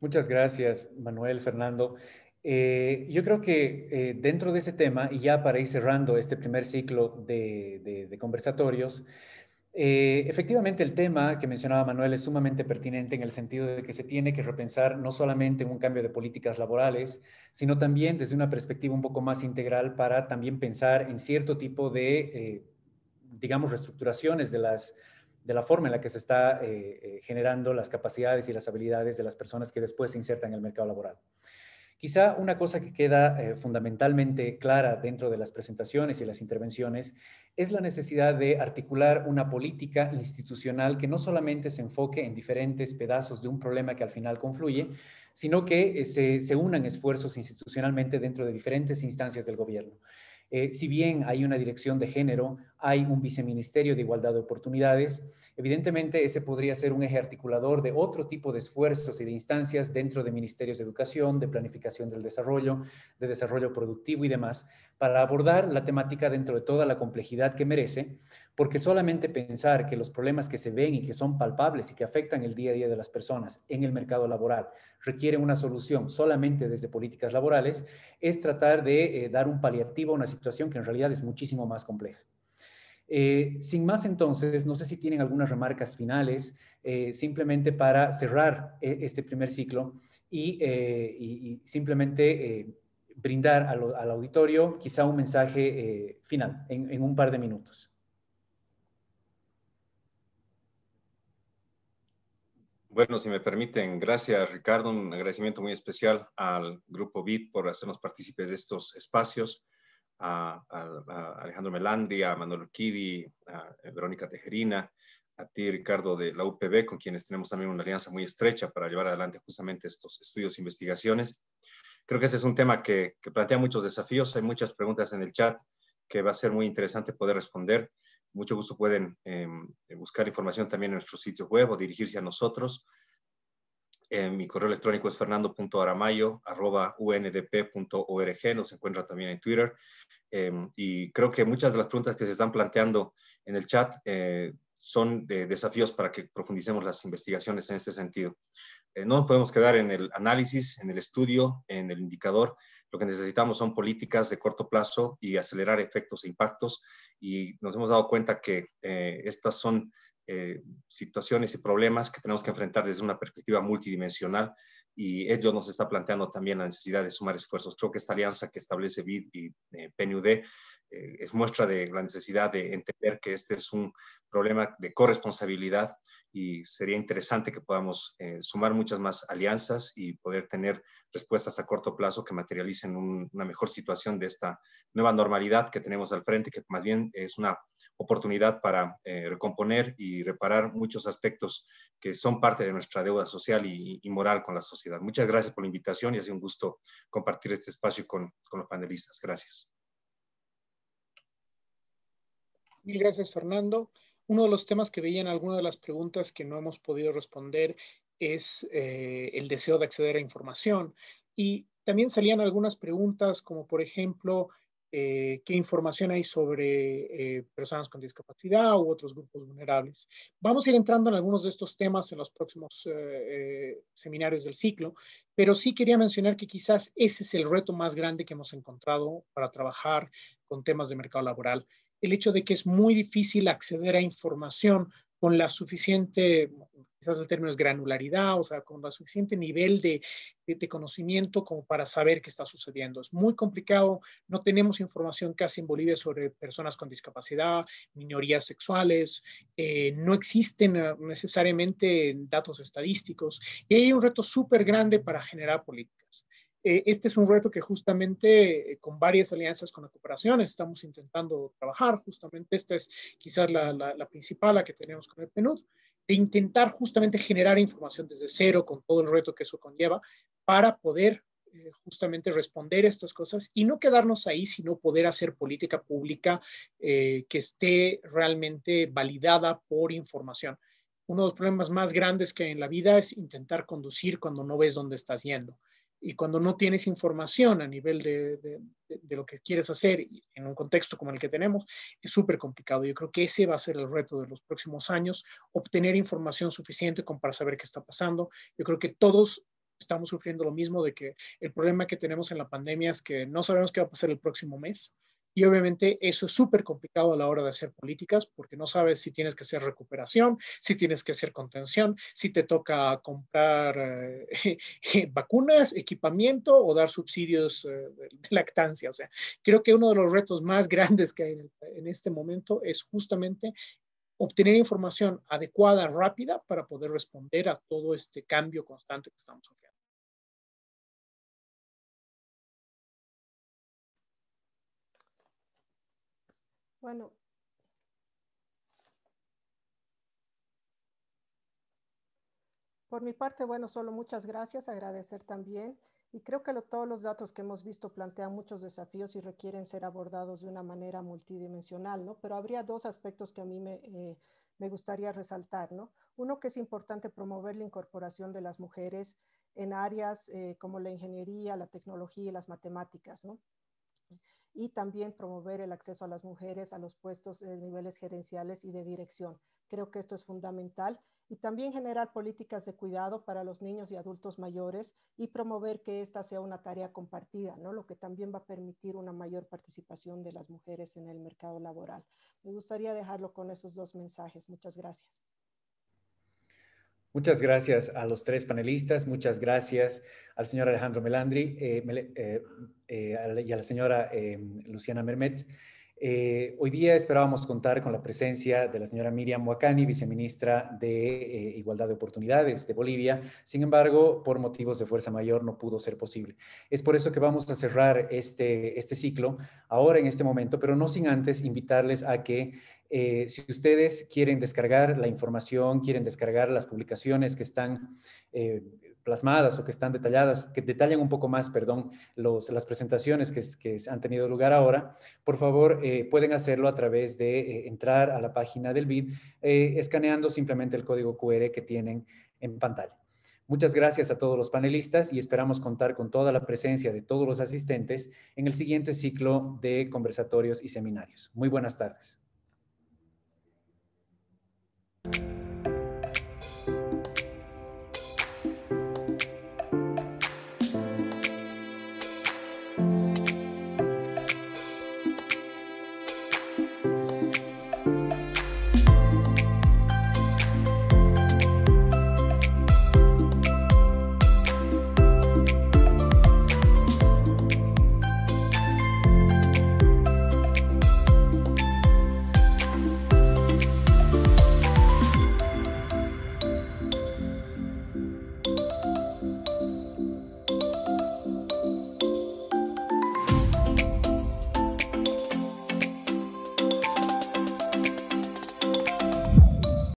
Muchas gracias, Manuel, Fernando. Eh, yo creo que eh, dentro de ese tema, y ya para ir cerrando este primer ciclo de, conversatorios, eh, efectivamente el tema que mencionaba Manuel es sumamente pertinente en el sentido de que se tiene que repensar no solamente en un cambio de políticas laborales, sino también desde una perspectiva un poco más integral para también pensar en cierto tipo de, digamos, reestructuraciones de de la forma en la que se está generando las capacidades y las habilidades de las personas que después se insertan en el mercado laboral. Quizá una cosa que queda eh, fundamentalmente clara dentro de las presentaciones y las intervenciones es la necesidad de articular una política institucional que no solamente se enfoque en diferentes pedazos de un problema que al final confluye, sino que eh, se unan esfuerzos institucionalmente dentro de diferentes instancias del gobierno. Eh, si bien hay una dirección de género, hay un viceministerio de igualdad de oportunidades, evidentemente ese podría ser un eje articulador de otro tipo de esfuerzos y de instancias dentro de ministerios de educación, de planificación del desarrollo, de desarrollo productivo y demás, para abordar la temática dentro de toda la complejidad que merece, porque solamente pensar que los problemas que se ven y que son palpables y que afectan el día a día de las personas en el mercado laboral requieren una solución solamente desde políticas laborales es tratar de eh, dar un paliativo a una situación que en realidad es muchísimo más compleja. Eh, sin más entonces, no sé si tienen algunas remarcas finales, eh, simplemente para cerrar este primer ciclo y, y simplemente brindar al, auditorio quizá un mensaje eh, final en, un par de minutos. Bueno, si me permiten, gracias Ricardo, un agradecimiento muy especial al Grupo BIT por hacernos partícipes de estos espacios, a, Alejandro Melandria a Manuel Urquidi, a Verónica Tejerina, a ti Ricardo de la UPB, con quienes tenemos también una alianza muy estrecha para llevar adelante justamente estos estudios e investigaciones. Creo que ese es un tema que, plantea muchos desafíos. Hay muchas preguntas en el chat que va a ser muy interesante poder responder. Mucho gusto pueden em, buscar información también en nuestro sitio web o dirigirse a nosotros. Eh, mi correo electrónico es fernando.aramayo.undp.org. Nos encuentra también en Twitter. Em, y creo que muchas de las preguntas que se están planteando en el chat eh, son desafíos para que profundicemos las investigaciones en este sentido. Eh, no podemos quedar en el análisis, en el estudio, en el indicador. Lo que necesitamos son políticas de corto plazo y acelerar efectos e impactos. Y nos hemos dado cuenta que eh, estas son eh, situaciones y problemas que tenemos que enfrentar desde una perspectiva multidimensional y ello nos está planteando también la necesidad de sumar esfuerzos. Creo que esta alianza que establece BID y eh, PNUD eh, es muestra de la necesidad de entender que este es un problema de corresponsabilidad y sería interesante que podamos eh, sumar muchas más alianzas y poder tener respuestas a corto plazo que materialicen una mejor situación de esta nueva normalidad que tenemos al frente, que más bien es una oportunidad para eh, recomponer y reparar muchos aspectos que son parte de nuestra deuda social y, moral con la sociedad. Muchas gracias por la invitación y ha sido un gusto compartir este espacio con, los panelistas. Gracias. Mil gracias, Fernando. Uno de los temas que veía en alguna de las preguntas que no hemos podido responder es eh, el deseo de acceder a información. Y también salían algunas preguntas, como por ejemplo, eh, qué información hay sobre eh, personas con discapacidad u otros grupos vulnerables. Vamos a ir entrando en algunos de estos temas en los próximos eh, seminarios del ciclo, pero sí quería mencionar que quizás ese es el reto más grande que hemos encontrado para trabajar con temas de mercado laboral. El hecho de que es muy difícil acceder a información con la suficiente, quizás el término es granularidad, o sea, con la suficiente nivel de, conocimiento como para saber qué está sucediendo. Es muy complicado, no tenemos información casi en Bolivia sobre personas con discapacidad, minorías sexuales, eh, no existen eh, necesariamente datos estadísticos y hay un reto súper grande para generar política. Eh, este es un reto que justamente eh, con varias alianzas con la cooperación estamos intentando trabajar, justamente esta es quizás la, principal, la que tenemos con el PNUD, de intentar justamente generar información desde cero con todo el reto que eso conlleva para poder eh, justamente responder estas cosas y no quedarnos ahí, sino poder hacer política pública que esté realmente validada por información uno de los problemas más grandes que hay en la vida es intentar conducir cuando no ves dónde estás yendo. Y cuando no tienes información a nivel de, lo que quieres hacer en un contexto como el que tenemos, es súper complicado. Yo creo que ese va a ser el reto de los próximos años, obtener información suficiente para saber qué está pasando. Yo creo que todos estamos sufriendo lo mismo de que el problema que tenemos en la pandemia es que no sabemos qué va a pasar el próximo mes y obviamente eso es súper complicado a la hora de hacer políticas porque no sabes si tienes que hacer recuperación, si tienes que hacer contención, si te toca comprar eh, [LAUGHS] vacunas, equipamiento o dar subsidios eh, de lactancia. O sea, creo que uno de los retos más [LAUGHS] grandes que hay en, en este momento es justamente obtener información adecuada, rápida, para poder responder a todo este cambio constante que estamos sufriendo. Bueno, por mi parte, bueno, solo muchas gracias, agradecer también. Y creo que todos los datos que hemos visto plantean muchos desafíos y requieren ser abordados de una manera multidimensional, ¿no? Pero habría dos aspectos que a mí me, eh, me gustaría resaltar, ¿no? Uno que es importante promover la incorporación de las mujeres en áreas eh, como la ingeniería, la tecnología y las matemáticas, ¿no? y también promover el acceso a las mujeres a los puestos de niveles gerenciales y de dirección. Creo que esto es fundamental y también generar políticas de cuidado para los niños y adultos mayores y promover que esta sea una tarea compartida, ¿no? lo que también va a permitir una mayor participación de las mujeres en el mercado laboral. Me gustaría dejarlo con esos dos mensajes. Muchas gracias. Muchas gracias a los tres panelistas, muchas gracias al señor Alejandro Melandri eh, eh, eh, y a la señora Luciana Mermet. hoy día esperábamos contar con la presencia de la señora Miriam Wakani, viceministra de Igualdad de Oportunidades de Bolivia. Sin embargo, por motivos de fuerza mayor no pudo ser posible. Es por eso que vamos a cerrar este, este ciclo ahora en este momento, pero no sin antes invitarles a que eh, si ustedes quieren descargar la información, quieren descargar las publicaciones que están eh, plasmadas o que están detalladas, que detallan un poco más, perdón, las presentaciones que, han tenido lugar ahora, por favor, eh, pueden hacerlo a través de entrar a la página del BID, escaneando simplemente el código QR que tienen en pantalla. Muchas gracias a todos los panelistas y esperamos contar con toda la presencia de todos los asistentes en el siguiente ciclo de conversatorios y seminarios. Muy buenas tardes.